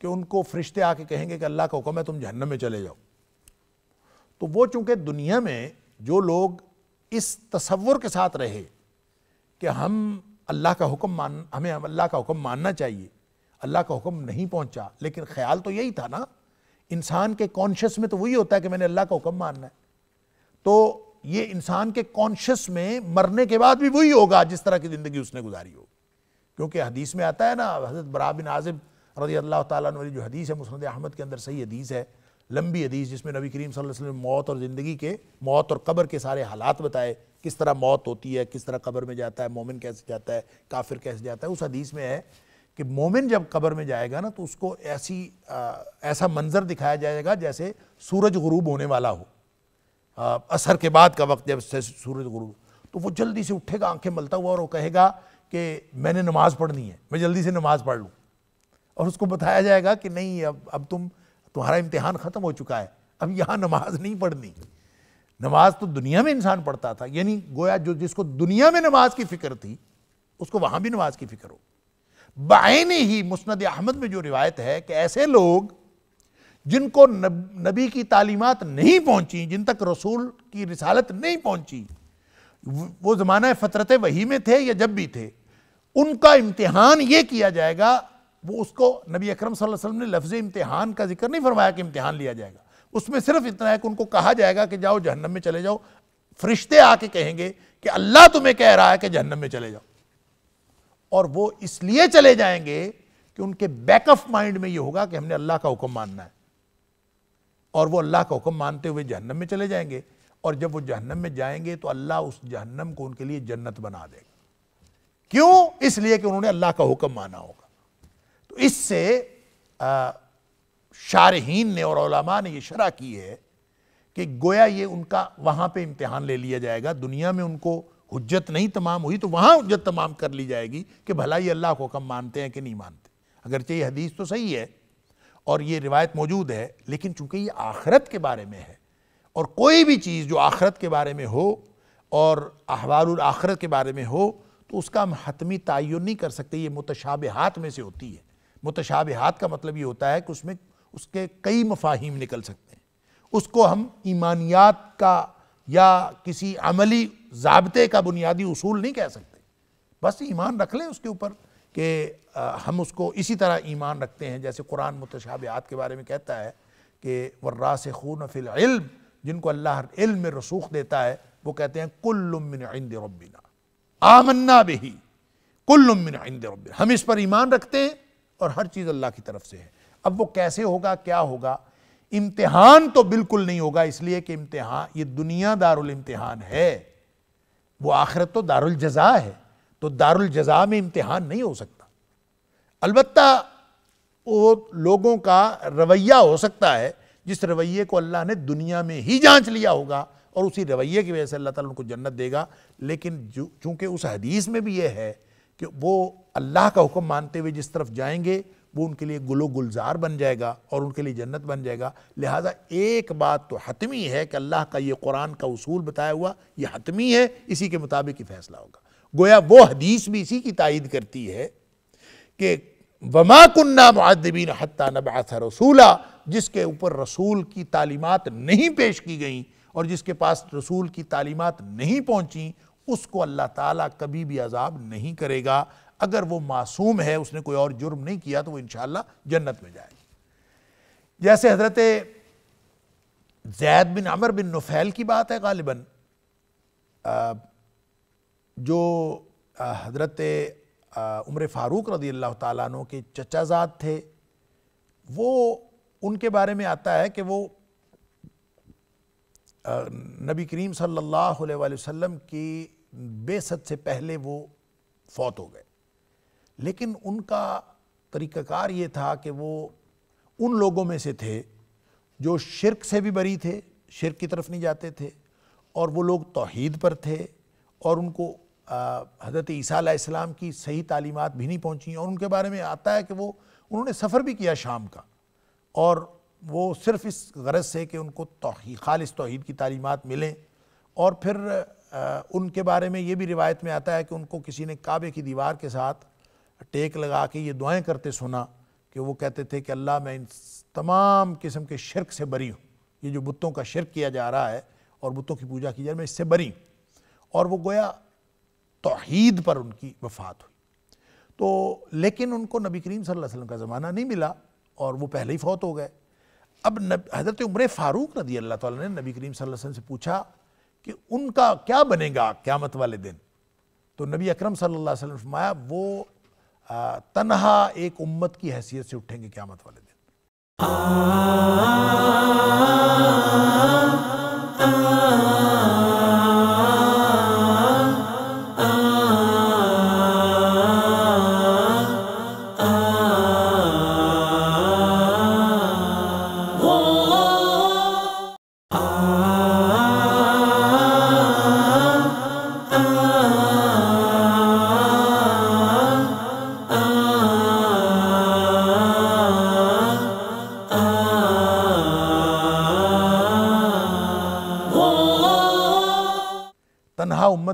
कि उनको फरिश्ते आके कहेंगे कि अल्लाह का हुक्म है तुम जहन्नम में चले जाओ तो वो चूंकि दुनिया में जो लोग इस तस्वुर के साथ रहे कि हम अल्लाह का हुक्म मान हमें हम अल्लाह का हुक्म मानना चाहिए अल्लाह का हुक्म नहीं पहुंचा लेकिन ख्याल तो यही था ना इंसान के कॉन्शियस में तो वही होता है कि मैंने अल्लाह का हुक्म मानना है तो ये इंसान के कॉन्शियस में मरने के बाद भी वही होगा जिस तरह की ज़िंदगी उसने गुजारी होगी क्योंकि हदीस में आता है ना हज़रत बरा बिन आज़िब रजी अल्लाह ताली जो हदीस है मुसरद अहमद के अंदर सही हदीस है लंबी हदीस जिसमें नबी करीम वसल्लम मौत और ज़िंदगी के मौत और कब्र के सारे हालात बताए किस तरह मौत होती है किस तरह कब्र में जाता है मोमिन कैसे जाता है काफिर कैसे जाता है उस हदीस में है कि मोमिन जब कब्र में जाएगा ना तो उसको ऐसी आ, ऐसा मंज़र दिखाया जाएगा जैसे सूरज गरूब होने वाला हो असर के बाद का वक्त जब सूरज गुरु तो वो जल्दी से उठेगा आंखें मलता हुआ और वो कहेगा कि मैंने नमाज़ पढ़नी है मैं जल्दी से नमाज़ पढ़ लूँ और उसको बताया जाएगा कि नहीं अब अब तुम तुम्हारा इम्तहान ख़त्म हो चुका है अब यहाँ नमाज नहीं पढ़नी नमाज तो दुनिया में इंसान पढ़ता था यानी गोया जो जिसको दुनिया में नमाज की फ़िक्र थी उसको वहाँ भी नमाज की फ़िक्र हो बायने ही मुस्ंद अहमद में जो रिवायत है कि ऐसे लोग जिनको नब, नबी की तालीमात नहीं पहुंची जिन तक रसूल की रिसालत नहीं पहुंची वो ज़माना फ़तरत वही में थे या जब भी थे उनका इम्तहान ये किया जाएगा वो उसको नबी अकरम सल्लल्लाहु अलैहि वसल्लम ने लफ्ज़ इम्तहान का जिक्र नहीं फरमाया कि इम्तहान लिया जाएगा उसमें सिर्फ इतना है कि उनको कहा जाएगा कि जाओ जहन्नम में चले जाओ फरिश्ते आके कहेंगे कि अल्लाह तुम्हें कह रहा है कि जहन्नम में चले जाओ और वो इसलिए चले जाएंगे कि उनके बैक ऑफ माइंड में ये होगा कि हमने अल्लाह का हुक्म मानना है और वो अल्लाह का हुक्म मानते हुए जहन्नम में चले जाएंगे और जब वो जहन्नम में जाएंगे तो अल्लाह उस जहन्नम को उनके लिए जन्नत बना देगा क्यों इसलिए कि उन्होंने अल्लाह का हुक्म माना होगा तो इससे शारहीन ने और ने यह शरा की है कि गोया ये उनका वहाँ पे इम्तहान ले लिया जाएगा दुनिया में उनको हजत नहीं तमाम हुई तो वहाँ हजत तमाम कर ली जाएगी कि भला ये अल्लाह को हुक्म मानते हैं कि नहीं मानते अगरचे हदीस तो सही है और ये रिवायत मौजूद है लेकिन चूंकि ये आखरत के बारे में है और कोई भी चीज़ जो आखरत के बारे में हो और अहवाल आखरत के बारे में हो तो उसका हम हतमी तयन नहीं कर सकते ये हाथ में से होती है हाथ का मतलब ये होता है कि उसमें उसके कई मफाहिम निकल सकते हैं उसको हम ईमानियात का या किसी अमली जबते का बुनियादी असूल नहीं कह सकते बस ईमान रख लें उसके ऊपर कि हम उसको इसी तरह ईमान रखते हैं जैसे कुरान मुतशाबियात के बारे में कहता है कि वर्रा से खून फ़िल्म जिनको अल्लाह इल्म में रसूख देता है वो कहते हैं कुल्लुमिन आइंद आमन्ना बेही कुल्लुमिन आइंद हम इस पर ईमान रखते हैं और हर चीज़ अल्लाह की तरफ से है अब वो कैसे होगा क्या होगा इम्तिहान तो बिल्कुल नहीं होगा इसलिए कि इम्तिहान ये दुनिया दारुल इम्तिहान है वो आखिरत तो दारुल जजा है तो दारुल जजा में इम्तहान नहीं हो सकता अलबत् वो लोगों का रवैया हो सकता है जिस रवैये को अल्लाह ने दुनिया में ही जांच लिया होगा और उसी रवैये की वजह से अल्लाह ताला उनको जन्नत देगा लेकिन जो चूँकि उस हदीस में भी यह है कि वो अल्लाह का हुक्म मानते हुए जिस तरफ जाएंगे वो उनके लिए गुलो गुलजार बन जाएगा और उनके लिए जन्नत बन जाएगा लिहाजा एक बात तो हतमी है कि अल्लाह का ये कुरान का उसूल बताया हुआ ये हतमी है इसी के मुताबिक ही फैसला होगा गोया वो हदीस भी इसी की तायद करती है कि वमा कुन्ना मुद्दीन हत्ता नबाथ रसूला जिसके ऊपर रसूल की तालीमत नहीं पेश की गई और जिसके पास रसूल की तालीमत नहीं पहुँची उसको अल्लाह ताला कभी भी अजाब नहीं करेगा अगर वो मासूम है उसने कोई और जुर्म नहीं किया तो वो इन जन्नत में जाए जैसे हजरत जैद बिन अमर बिन नुफैल की बात है गालिबा जो हज़रत उम्र फ़ारूक रदी अल्लाह तु के चचाजाद थे वो उनके बारे में आता है कि वो नबी करीम सल्लल्लाहु अलैहि वसल्लम की बेसत से पहले वो फौत हो गए लेकिन उनका तरीक़ाकार ये था कि वो उन लोगों में से थे जो शिरक से भी बरी थे शिरक की तरफ नहीं जाते थे और वो लोग तोहद पर थे और उनको हज़रत ईसीम की सही तालीमत भी नहीं पहुँची और उनके बारे में आता है कि वो उन्होंने सफ़र भी किया शाम का और वो सिर्फ़ इस गरज से कि उनको तो खालिस तोहद की तालीमत मिलें और फिर आ, उनके बारे में ये भी रिवायत में आता है कि उनको किसी ने काबे की दीवार के साथ टेक लगा के ये दुआएं करते सुना कि वो कहते थे कि अल्लाह मैं इन तमाम किस्म के शिरक से बरी हूँ ये जो बुतों का शिरक किया जा रहा है और बुतों की पूजा की जा रही मैं इससे बरी हूँ और वो गोया तोहीद पर उनकी वफात हुई तो लेकिन उनको नबी करीम सल्लल्लाहु अलैहि वसल्लम का ज़माना नहीं मिला और वो पहले ही फौत हो गए अब हज़रत उम्र फ़ारूक रदी अल्लाह ताला ने नबी करीम सल्लल्लाहु अलैहि वसल्लम से पूछा कि उनका क्या बनेगा क़्यामत वाले दिन तो नबी अकरम सल्लल्लाहु अलैहि वसल्लम फरमाया वो तनहा एक उम्मत की हैसियत से उठेंगे क़्यामत वाले दिन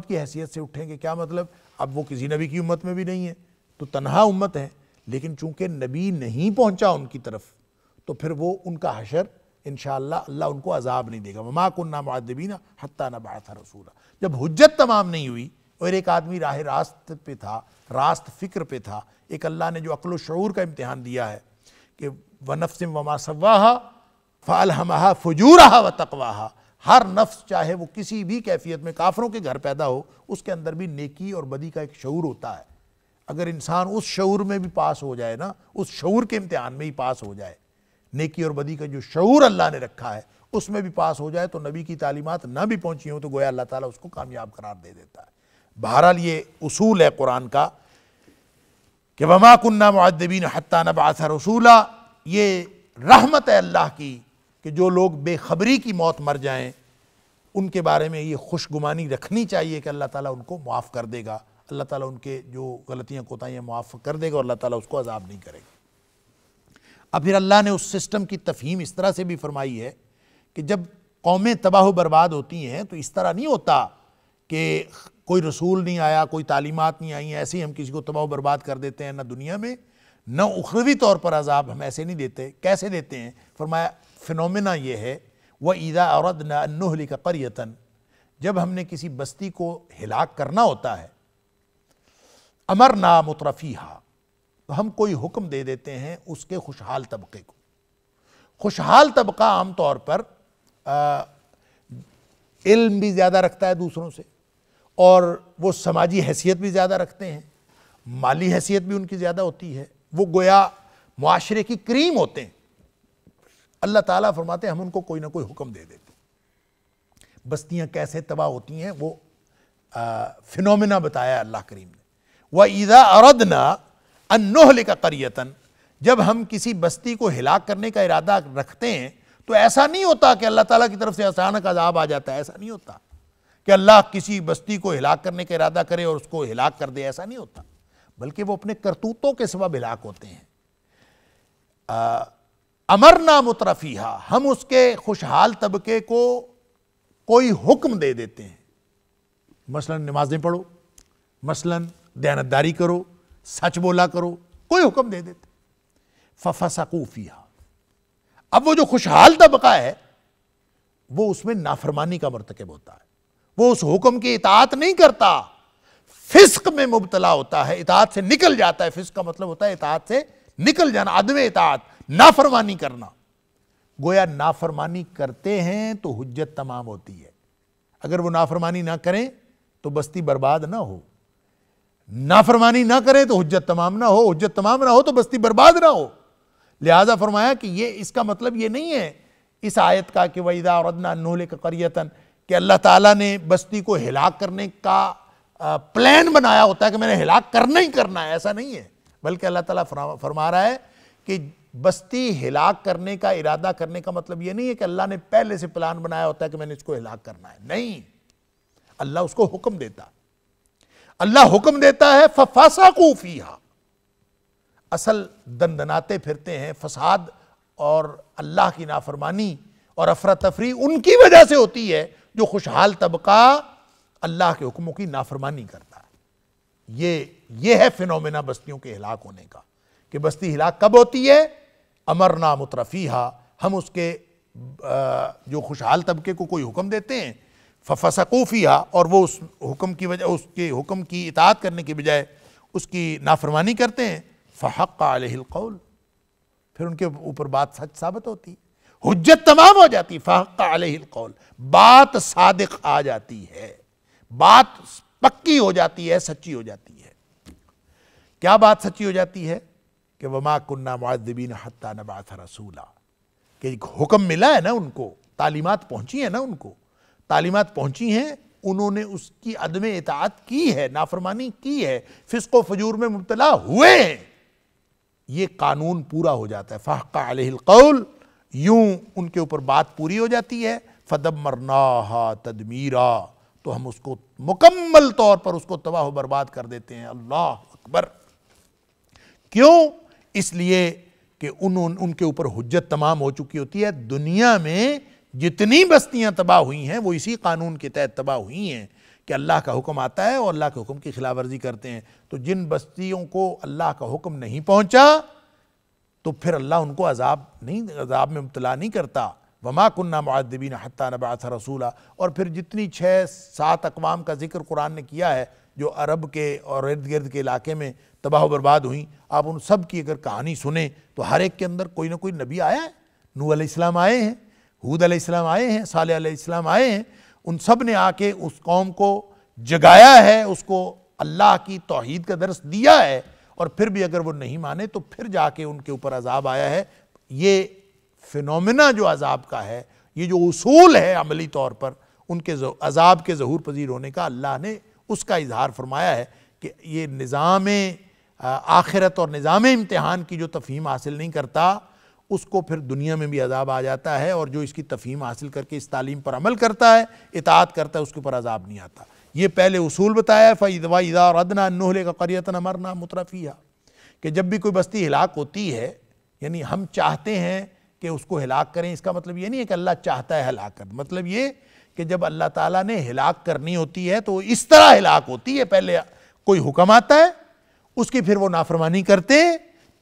की हैसियत से उठेंगे क्या मतलब अब वो किसी नबी की उम्मत में भी नहीं है तो तनहा उम्मत है लेकिन चूंकि नबी नहीं पहुंचा उनकी तरफ तो फिर वो उनका हशर इन अल्लाह उनको अजाब नहीं देगा ममा कन्ना मादबीना हत्ता नबाथा रसूला जब हजत तमाम नहीं हुई और एक आदमी राह रास्त पे था रास्त फ़िक्र पे था एक अल्लाह ने जो अकल शूर का इम्तहान दिया है कि वनफ़ वमा सवाहा फ़ालहमहा फजूरहा व तकवाहा हर नफ्स चाहे वो किसी भी कैफियत में काफरों के घर पैदा हो उसके अंदर भी नेकी और बदी का एक शूर होता है अगर इंसान उस शूर में भी पास हो जाए ना उस शूर के इम्तहान में ही पास हो जाए नेकी और बदी का जो शूर अल्लाह ने रखा है उसमें भी पास हो जाए तो नबी की तालीमत ना भी पहुँची हो तो गोया अल्लाह ताली उसको कामयाब करार दे देता है बहरहाल ये असूल है कुरान का कि वमा कुन्ना मुद्दीन हत्ता नबासा रसूला ये रहमत है अल्लाह की कि जो लोग बेखबरी की मौत मर जाएं उनके बारे में ये खुशगुमानी रखनी चाहिए कि अल्लाह ताला उनको माफ़ कर देगा अल्लाह ताला उनके जो गलतियाँ कोताहियाँ माफ़ कर देगा और अल्लाह ताला उसको अजाब नहीं करेगा अब फिर अल्लाह ने उस सिस्टम की तफहीम इस तरह से भी फरमाई है कि जब कौमें तबाह बर्बाद होती हैं तो इस तरह नहीं होता कि कोई रसूल नहीं आया कोई तालीमत नहीं आई ऐसे ही हम किसी को तबाह बर्बाद कर देते हैं ना दुनिया में न उखरवी तौर पर अजाब हम ऐसे नहीं देते कैसे देते हैं फरमाया फिनोमिना ये है वह ईदा औरत नहली का करियतन जब हमने किसी बस्ती को हिलाक करना होता है अमर नाम हा तो हम कोई हुक्म दे देते हैं उसके खुशहाल तबके को खुशहाल तबका आम तौर पर आ, इल्म भी ज़्यादा रखता है दूसरों से और वो समाजी हैसियत भी ज़्यादा रखते हैं माली हैसियत भी उनकी ज़्यादा होती है वो गोया माशरे की क्रीम होते हैं अल्लाह ताला फरमाते हैं हम उनको कोई ना कोई हुक्म दे देते बस्तियाँ कैसे तबाह होती हैं वो फिनोमिना बताया अल्लाह करीम ने वह ईदा अरदना अनोहले का करियतन जब हम किसी बस्ती को हिलाक करने का इरादा रखते हैं तो ऐसा नहीं होता कि अल्लाह ताला की तरफ से अचानक अजाब आ जाता है ऐसा नहीं होता कि अल्लाह किसी बस्ती को हिलाक करने का इरादा करे और उसको हिलाक कर दे ऐसा नहीं होता बल्कि वो अपने करतूतों के सबब हिलाक होते हैं अमर अमरना मुतरफीहा हम उसके खुशहाल तबके को कोई हुक्म दे देते हैं मसलन नमाजें पढ़ो मसलन दयानतदारी करो सच बोला करो कोई हुक्म दे देते फफसकूफिया अब वो जो खुशहाल तबका है वो उसमें नाफरमानी का मरतकब होता है वो उस हुक्म की इतात नहीं करता फिस्क में मुबतला होता है इतात से निकल जाता है फिस्क का मतलब होता है इतात से निकल जाना अदम इतात नाफरमानी करना गोया नाफरमानी करते हैं तो हुज्जत तमाम होती है अगर वो नाफरमानी ना करें तो बस्ती बर्बाद ना हो नाफरमानी ना करें तो हुज्जत तमाम ना हो हुज्जत तमाम ना हो तो बस्ती बर्बाद ना हो लिहाजा फरमाया कि ये इसका मतलब ये नहीं है इस आयत का कि वईदा और नोले का करियतन कि अल्लाह ताला ने बस्ती को हिलाक करने का प्लान बनाया होता है कि मैंने हिलाक करना ही करना है ऐसा नहीं है बल्कि अल्लाह ताला फरमा रहा है कि बस्ती हिलाक करने का इरादा करने का मतलब यह नहीं है कि अल्लाह ने पहले से प्लान बनाया होता है कि मैंने इसको हिलाक करना है नहीं अल्लाह उसको हुक्म देता अल्लाह हुक्म देता है फफासा को असल दंदनाते फिरते हैं फसाद और अल्लाह की नाफरमानी और अफरा तफरी उनकी वजह से होती है जो खुशहाल तबका अल्लाह के हुक्मों की नाफरमानी करता है ये ये है फिनोमेना बस्तियों के हिलाक होने का कि बस्ती हिलाक कब होती है अमर नाम उतरफ़ी हम उसके जो खुशहाल तबके को कोई हुक्म देते हैं फसकूफ़ी और वो उस हुक्म की वजह उसके हुक्म की इतात करने के बजाय उसकी नाफरमानी करते हैं फ़हक़ आलकौल फिर उनके ऊपर बात सच साबित होती हजत तमाम हो जाती फ़हक़ आलकौल बात सादक आ जाती है बात पक्की हो जाती है सच्ची हो जाती है क्या बात सच्ची हो जाती है कि वमा कुन्ना मुआदबीन हत्ता नबाथ रसूला कि हुक्म मिला है ना उनको तालीमत पहुंची है ना उनको तालीमत पहुंची हैं उन्होंने उसकी अदम इतात की है नाफरमानी की है फिसको फजूर में मुबतला हुए हैं ये कानून पूरा हो जाता है फ़ाका अलकौल यूं उनके ऊपर बात पूरी हो जाती है फदमरना तदमीरा तो हम उसको मुकम्मल तौर पर उसको तबाह बर्बाद कर देते हैं अल्लाह अकबर क्यों इसलिए कि उन, उन उनके ऊपर हजत तमाम हो चुकी होती है दुनिया में जितनी बस्तियां तबाह हुई हैं वो इसी कानून के तहत तबाह हुई हैं कि अल्लाह का हुक्म आता है और अल्लाह के हुक्म की खिलाफ वर्जी करते हैं तो जिन बस्तियों को अल्लाह का हुक्म नहीं पहुंचा तो फिर अल्लाह उनको अजाब नहीं अजाब में मुबला नहीं करता वमा कन्ना मुआदबीन हत्ता नबाथ रसूला और फिर जितनी छः सात अकवाम का जिक्र कुरान ने किया है जो अरब के और इर्द गिर्द के इलाके में तबाह बर्बाद हुई आप उन सब की अगर कहानी सुने तो हर एक के अंदर कोई ना कोई नबी आया है नू आसमाम आए हैं हूद आसमाम आए हैं साल आसमाम आए हैं उन सब ने आके उस कौम को जगाया है उसको अल्लाह की तोहद का दर्स दिया है और फिर भी अगर वो नहीं माने तो फिर जाके उनके ऊपर अजाब आया है ये फिनोमिना जो अजाब का है ये जो उसूल है अमली तौर पर उनके अजाब के जहूर पजीर होने का अल्लाह ने उसका इजहार फरमाया है कि ये निज़ाम आखिरत और निज़ाम इम्तहान की जो तफहीम हासिल नहीं करता उसको फिर दुनिया में भी अजाब आ जाता है और जो इसकी तफहीम हासिल करके इस तालीम पर अमल करता है इतात करता है उसके ऊपर अजाब नहीं आता ये पहले उसूल बताया फ़ैदवा इदा रदना नहले का करियतन अमरना मुतरफिया कि जब भी कोई बस्ती हिलाक होती है यानी हम चाहते हैं कि उसको हिलाक करें इसका मतलब ये नहीं है कि अल्लाह चाहता है कर मतलब ये कि जब अल्लाह ताला ने हिलाक करनी होती है तो इस तरह हिलाक होती है पहले कोई हुक्म आता है उसकी फिर वो नाफरमानी करते हैं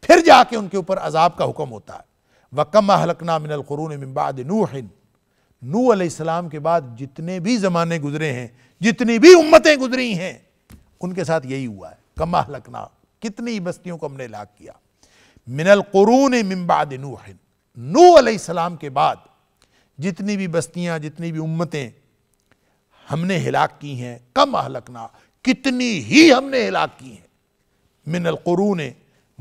फिर जाके उनके ऊपर अजाब का हुक्म होता है वकम हलकना मिनलरून मिम्बाद नूहिन नू अलैहिस्सलाम के बाद जितने भी ज़माने गुजरे हैं जितनी भी उम्मतें गुजरी हैं उनके साथ यही हुआ है कमा हलकना कितनी बस्तियों को हमने हिलाक किया मिनल मिनलकरून मिम्बाद नूहिन नू अलैहिस्सलाम के बाद जितनी भी बस्तियां जितनी भी उम्मतें हमने हिलाक की हैं कम अहलकना कितनी ही हमने हिलाक की हैं मिनल क़रून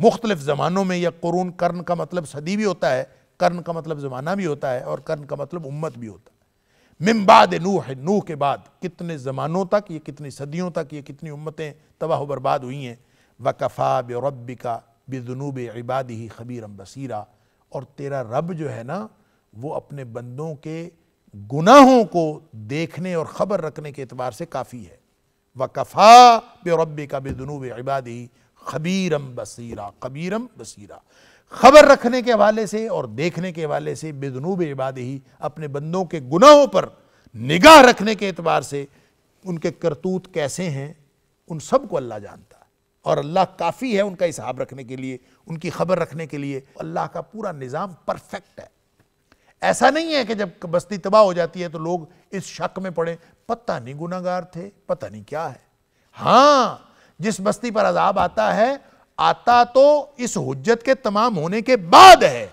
मुख्तलिफ ज़मानों में यह क़रून कर्न का मतलब सदी भी होता है कर्न का मतलब ज़माना भी होता है और कर्न का मतलब उम्मत भी होता है मिमबाद नूह है नूह के बाद कितने ज़मानों तक ये कितनी सदियों तक ये कितनी उम्मतें तबाह बर्बाद हुई हैं वकफ़ा बरब का बेजनूब इबाद ही खबीरम बसीरा और तेरा रब जो है ना वो अपने बंदों के गुनाहों को देखने और ख़बर रखने के अतबार से काफ़ी है वकफ़ा बेरब का बेदनूब इबादी खबीरम बसीरा ख़बीरम बसीरा खबर रखने के हवाले से और देखने के हवाले से बेदनूब इबादी अपने बंदों के गुनाहों पर निगाह रखने के अतबार से उनके करतूत कैसे हैं उन सब को अल्लाह जानता है और अल्लाह काफ़ी है उनका हिसाब रखने के लिए उनकी खबर रखने के लिए अल्लाह का पूरा निज़ाम परफेक्ट है ऐसा नहीं है कि जब बस्ती तबाह हो जाती है तो लोग इस शक में पड़े पता नहीं गुनागार थे पता नहीं क्या है हां जिस बस्ती पर अजाब आता है आता तो इस हुज्जत के तमाम होने के बाद है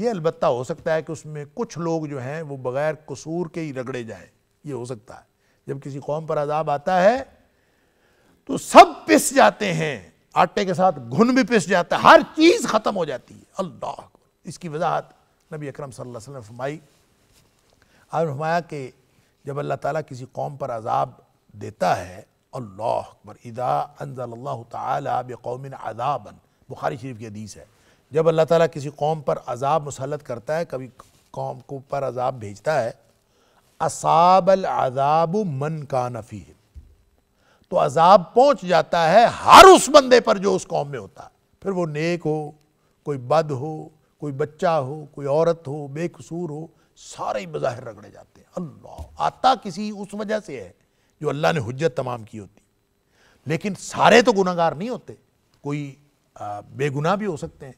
यह अलबत्ता हो सकता है कि उसमें कुछ लोग जो हैं वो बगैर कसूर के ही रगड़े जाए ये हो सकता है जब किसी कौम पर अजाब आता है तो सब पिस जाते हैं आटे के साथ घुन भी पिस जाता है हर चीज खत्म हो जाती है अल्लाह इसकी वजाहत नबी अकरम सल्लल्लाहु अलैहि वसल्लम फरमाई आपने फरमाया कि जब अल्लाह ताला किसी कौम पर अजाब देता है अल्लाह अकबर इदा अनजल्ला तब कौमिन अजाबन बुखारी शरीफ की हदीस है जब अल्लाह ताला किसी कौम पर अजाब मुसलत करता है कभी कौम को पर अजाब भेजता है असाबल अजाब मन का नफ़ी तो अजाब पहुंच जाता है हर उस बंदे पर जो उस कौम में होता है फिर वो नेक हो कोई बद हो कोई बच्चा हो कोई औरत हो बेकसूर हो सारे ही बज़ाहिर रगड़े जाते हैं अल्लाह आता किसी उस वजह से है जो अल्लाह ने हजत तमाम की होती लेकिन सारे तो गुनागार नहीं होते कोई बेगुनाह भी हो सकते हैं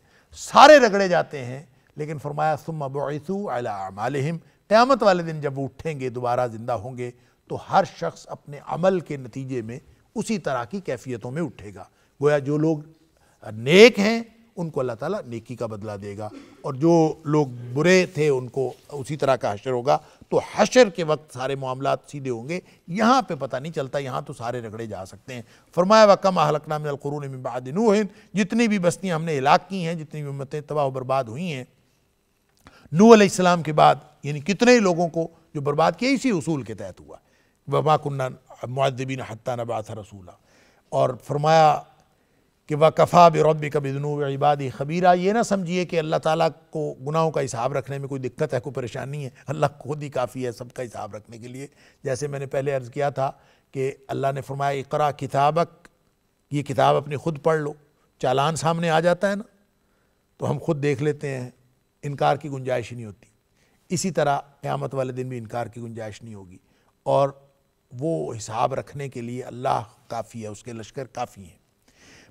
सारे रगड़े जाते हैं लेकिन फरमाया सुम अबैसू क़्यामत वाले दिन जब वो उठेंगे दोबारा ज़िंदा होंगे तो हर शख्स अपने अमल के नतीजे में उसी तरह की कैफियतों में उठेगा गोया जो लोग नेक हैं उनको अल्लाह ताला नेकी का बदला देगा और जो लोग बुरे थे उनको उसी तरह का हशर होगा तो हशर के वक्त सारे मामला सीधे होंगे यहाँ पे पता नहीं चलता यहाँ तो सारे रगड़े जा सकते हैं फरमाया व कम हलकना मिनकुरून मिबादिन जितनी भी बस्तियाँ हमने इलाक की हैं जितनी भी उम्मतें तबाह बर्बाद हुई हैं नू आलाम के बाद यानी कितने लोगों को जो बर्बाद किया इसी उसूल के तहत हुआ वबाकुन्ना कन्ना मुद्दीन हत्ता नबाथ रसूल और फरमाया कि वकफ़ा बरबी कबिजनूब इबादी खबीरा ये ना समझिए कि अल्लाह ताला को गुनाहों का हिसाब रखने में कोई दिक्कत है कोई परेशानी है अल्लाह खुद ही काफ़ी है सबका हिसाब रखने के लिए जैसे मैंने पहले अर्ज़ किया था कि अल्लाह ने फरमाया इकरा किताबक ये किताब अपनी खुद पढ़ लो चालान सामने आ जाता है ना तो हम खुद देख लेते हैं इनकार की गुंजाइश नहीं होती इसी तरह क़्यामत वाले दिन भी इनकार की गुंजाइश नहीं होगी और वो हिसाब रखने के लिए अल्लाह काफ़ी है उसके लश्कर काफ़ी हैं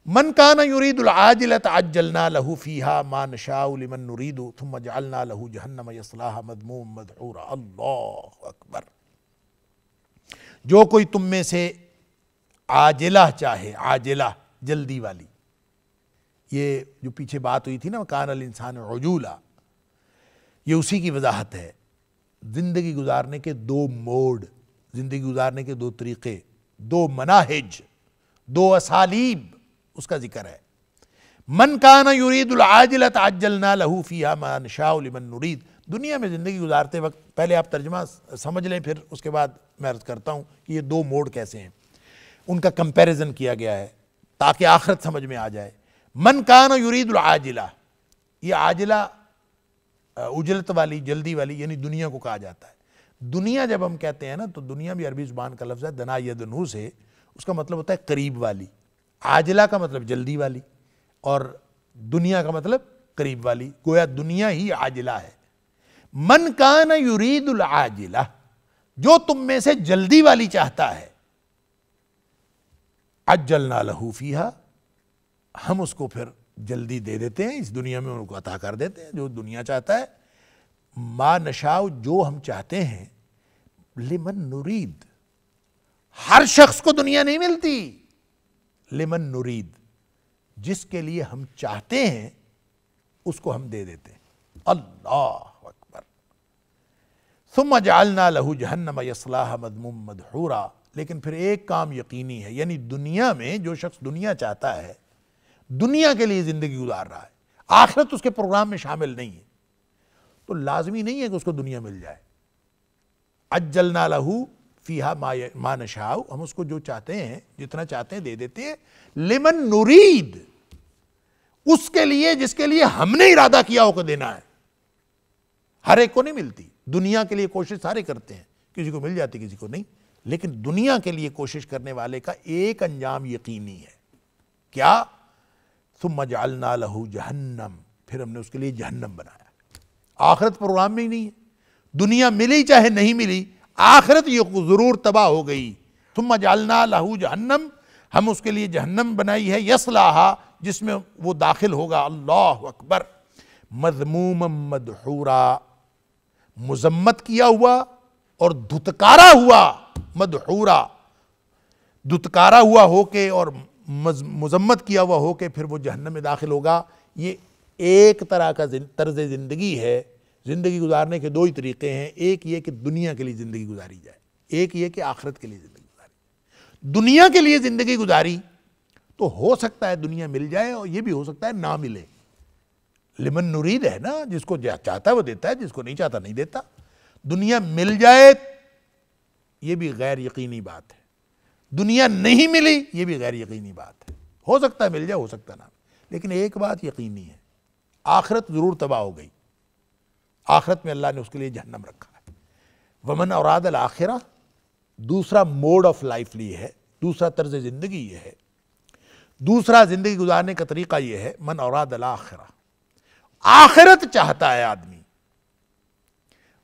मन कान युरीदुल आजिलत आजलना लहू फ़ीहा मान शाहमन नरीदु तुम जलना लहू जहन्नम यसलाह मदमूम मदहूर अल्लाह अकबर जो कोई तुम में से आजिला चाहे आजिला जल्दी वाली ये जो पीछे बात हुई थी ना कानल इंसान रजूला ये उसी की वजाहत है ज़िंदगी गुजारने के दो मोड ज़िंदगी गुजारने के दो तरीक़े दो मनाहज दो असालीब उसका जिक्र है मन कान युरीदुल आजिलत ना लहू फ़िया मान शाहमन नुरीद दुनिया में ज़िंदगी गुजारते वक्त पहले आप तर्जमा समझ लें फिर उसके बाद मैं अर्ज़ करता हूँ कि ये दो मोड कैसे हैं उनका कंपेरिजन किया गया है ताकि आखरत समझ में आ जाए मन कान युरीदुल आजिला ये आजिला उजलत वाली जल्दी वाली यानी दुनिया को कहा जाता है दुनिया जब हम कहते हैं ना तो दुनिया भी अरबी ज़ुबान का लफ्ज़ है दना यदनू से उसका मतलब होता है करीब वाली आजला का मतलब जल्दी वाली और दुनिया का मतलब करीब वाली गोया दुनिया ही आजिला है मन का न यूरीदुल आजिला जो तुम में से जल्दी वाली चाहता है ना लहूफिया हम उसको फिर जल्दी दे देते हैं इस दुनिया में उनको अता कर देते हैं जो दुनिया चाहता है मा नशाव जो हम चाहते हैं लिमन नुरीद हर शख्स को दुनिया नहीं मिलती लेमन नुरीद जिसके लिए हम चाहते हैं उसको हम दे देते हैं अल्लाह अकबर सुम जालना लहू जहन्नम यसलाह मदमुम मदहूरा लेकिन फिर एक काम यकीनी है यानी दुनिया में जो शख्स दुनिया चाहता है दुनिया के लिए ज़िंदगी गुजार रहा है आखिरत उसके प्रोग्राम में शामिल नहीं है तो लाजमी नहीं है कि उसको दुनिया मिल जाए अज्जलना लहू फ़ीहा मा नशाव हम उसको जो चाहते हैं जितना चाहते हैं दे देते हैं लेमन नुरीद उसके लिए जिसके लिए हमने इरादा किया होकर देना है हर एक को नहीं मिलती दुनिया के लिए कोशिश सारे करते हैं किसी को मिल जाती किसी को नहीं लेकिन दुनिया के लिए कोशिश करने वाले का एक अंजाम यकीनी है क्या सुम जालना लहू जहन्नम फिर हमने उसके लिए जहन्नम बनाया आखिरत प्रोग्राम में ही नहीं है दुनिया मिली चाहे नहीं मिली आखिरत ये ज़रूर तबाह हो गई तुम मजालना लहू जहन्नम हम उसके लिए जहन्नम बनाई है यसलाहा जिसमें वो दाखिल होगा अल्लाह अकबर मजमूम मदहूरा मजम्मत किया हुआ और धुतकारा हुआ मदहूरा दुतकारा हुआ होके और मजम्मत किया हुआ होके फिर वो जहन्नम में दाखिल होगा ये एक तरह का तर्ज ज़िंदगी है ज़िंदगी गुजारने के दो ही तरीके हैं एक ये कि दुनिया के लिए ज़िंदगी गुजारी जाए एक ये कि आखिरत के लिए ज़िंदगी गुजारी दुनिया के लिए ज़िंदगी गुजारी तो हो सकता है दुनिया मिल जाए और ये भी हो सकता है ना मिले लिमन नुरीद है ना जिसको चाहता है वो देता है जिसको नहीं चाहता नहीं देता दुनिया मिल जाए ये भी गैर यकीनी बात है दुनिया नहीं मिली ये भी गैर यकीनी बात है हो सकता है मिल जाए हो सकता ना लेकिन एक बात यकीनी है आखिरत ज़रूर तबाह हो गई आखिरत में अल्लाह ने उसके लिए जहन्नम रखा है वमन औराद आखिर दूसरा मोड ऑफ लाइफ लिए है दूसरा तर्ज ज़िंदगी ये है दूसरा ज़िंदगी गुजारने का तरीका ये है मन औराद आखिर आखिरत चाहता है आदमी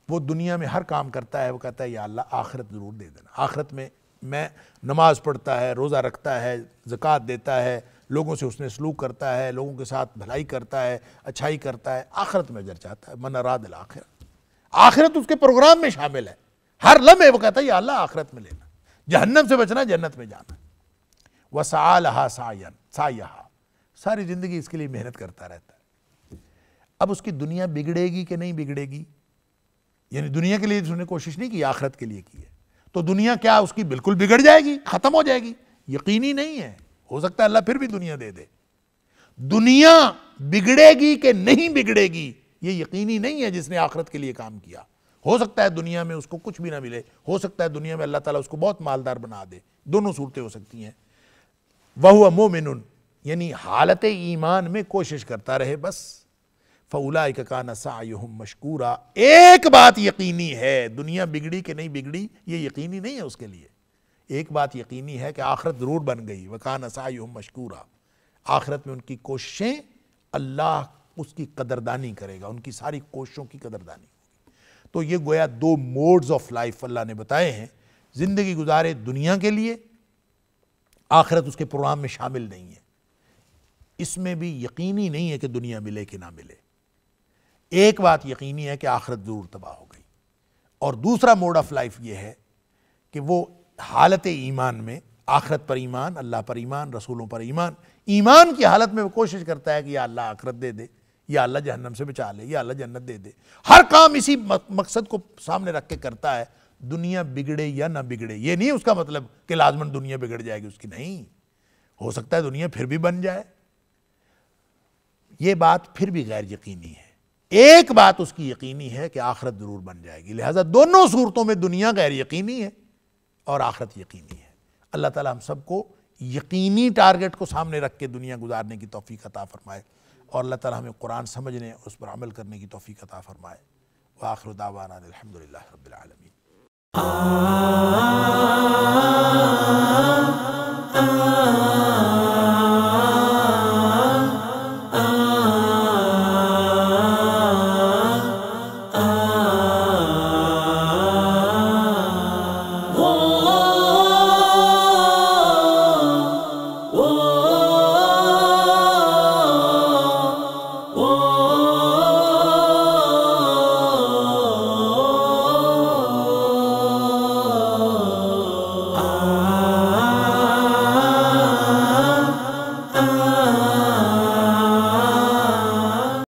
वो दुनिया में हर काम करता है वो कहता है या अल्लाह आखिरत ज़रूर दे देना आखिरत में मैं नमाज़ पढ़ता है रोज़ा रखता है ज़क़़त देता है लोगों से उसने सलूक करता है लोगों के साथ भलाई करता है अच्छाई करता है आखिरत में जर जाता है मन अराद आखिरत आखिरत उसके प्रोग्राम में शामिल है हर लम्हे वो कहता है या अल्लाह आखिरत में लेना जहन्नम से बचना जन्नत में जाना वह साल सायन सायहा सारी ज़िंदगी इसके लिए मेहनत करता रहता है अब उसकी दुनिया बिगड़ेगी कि नहीं बिगड़ेगी यानी दुनिया के लिए उसने कोशिश नहीं की आखिरत के लिए की है तो दुनिया क्या उसकी बिल्कुल बिगड़ जाएगी ख़त्म हो जाएगी यकीनी नहीं है हो सकता है अल्लाह फिर भी दुनिया दे दे दुनिया बिगड़ेगी कि नहीं बिगड़ेगी ये यकीनी नहीं है जिसने आखरत के लिए काम किया हो सकता है दुनिया में उसको कुछ भी ना मिले हो सकता है दुनिया में अल्लाह ताला उसको बहुत मालदार बना दे दोनों सूरतें हो सकती हैं वह मोमिन यानी हालत ईमान में कोशिश करता रहे बस फ़ौला काना मशकूरा एक बात यकीनी है दुनिया बिगड़ी कि नहीं बिगड़ी ये यकीनी नहीं है उसके लिए एक बात यकीनी है कि आखरत ज़रूर बन गई वकान असाई मशकूरा आखरत में उनकी कोशिशें अल्लाह उसकी कदरदानी करेगा उनकी सारी कोशिशों की कदरदानी होगी तो ये गोया दो मोड्स ऑफ लाइफ अल्लाह ने बताए हैं ज़िंदगी गुजारे दुनिया के लिए आखरत उसके प्रोग्राम में शामिल नहीं है इसमें भी यकीनी नहीं है कि दुनिया मिले कि ना मिले एक बात यकीनी है कि आखरत ज़रूर तबाह हो गई और दूसरा मोड ऑफ लाइफ ये है कि वो हालत ईमान में आखरत पर ईमान अल्लाह पर ईमान रसूलों पर ईमान ईमान की हालत में वो कोशिश करता है कि या अल्लाह आखरत दे दे या अल्लाह जहन्नम से बचा ले या अल्लाह जन्नत दे दे हर काम इसी मकसद को सामने रख के करता है दुनिया बिगड़े या ना बिगड़े ये नहीं उसका मतलब कि लाजमन दुनिया बिगड़ जाएगी उसकी नहीं हो सकता है दुनिया फिर भी बन जाए ये बात फिर भी गैर यकीनी है एक बात उसकी यकीनी है कि आखरत ज़रूर बन जाएगी लिहाजा दोनों सूरतों में दुनिया गैर यकीनी है और आखरत यकीनी है अल्लाह ताला हम सबको यकीनी टारगेट को सामने रख के दुनिया गुजारने की तोफ़ी अता फ़रमाए और अल्लाह ताला हमें कुरान समझने उस पर अमल करने की तोफ़ी अता फ़रमाए व आखिर दावाना अलहमदिल्ला रबालमीन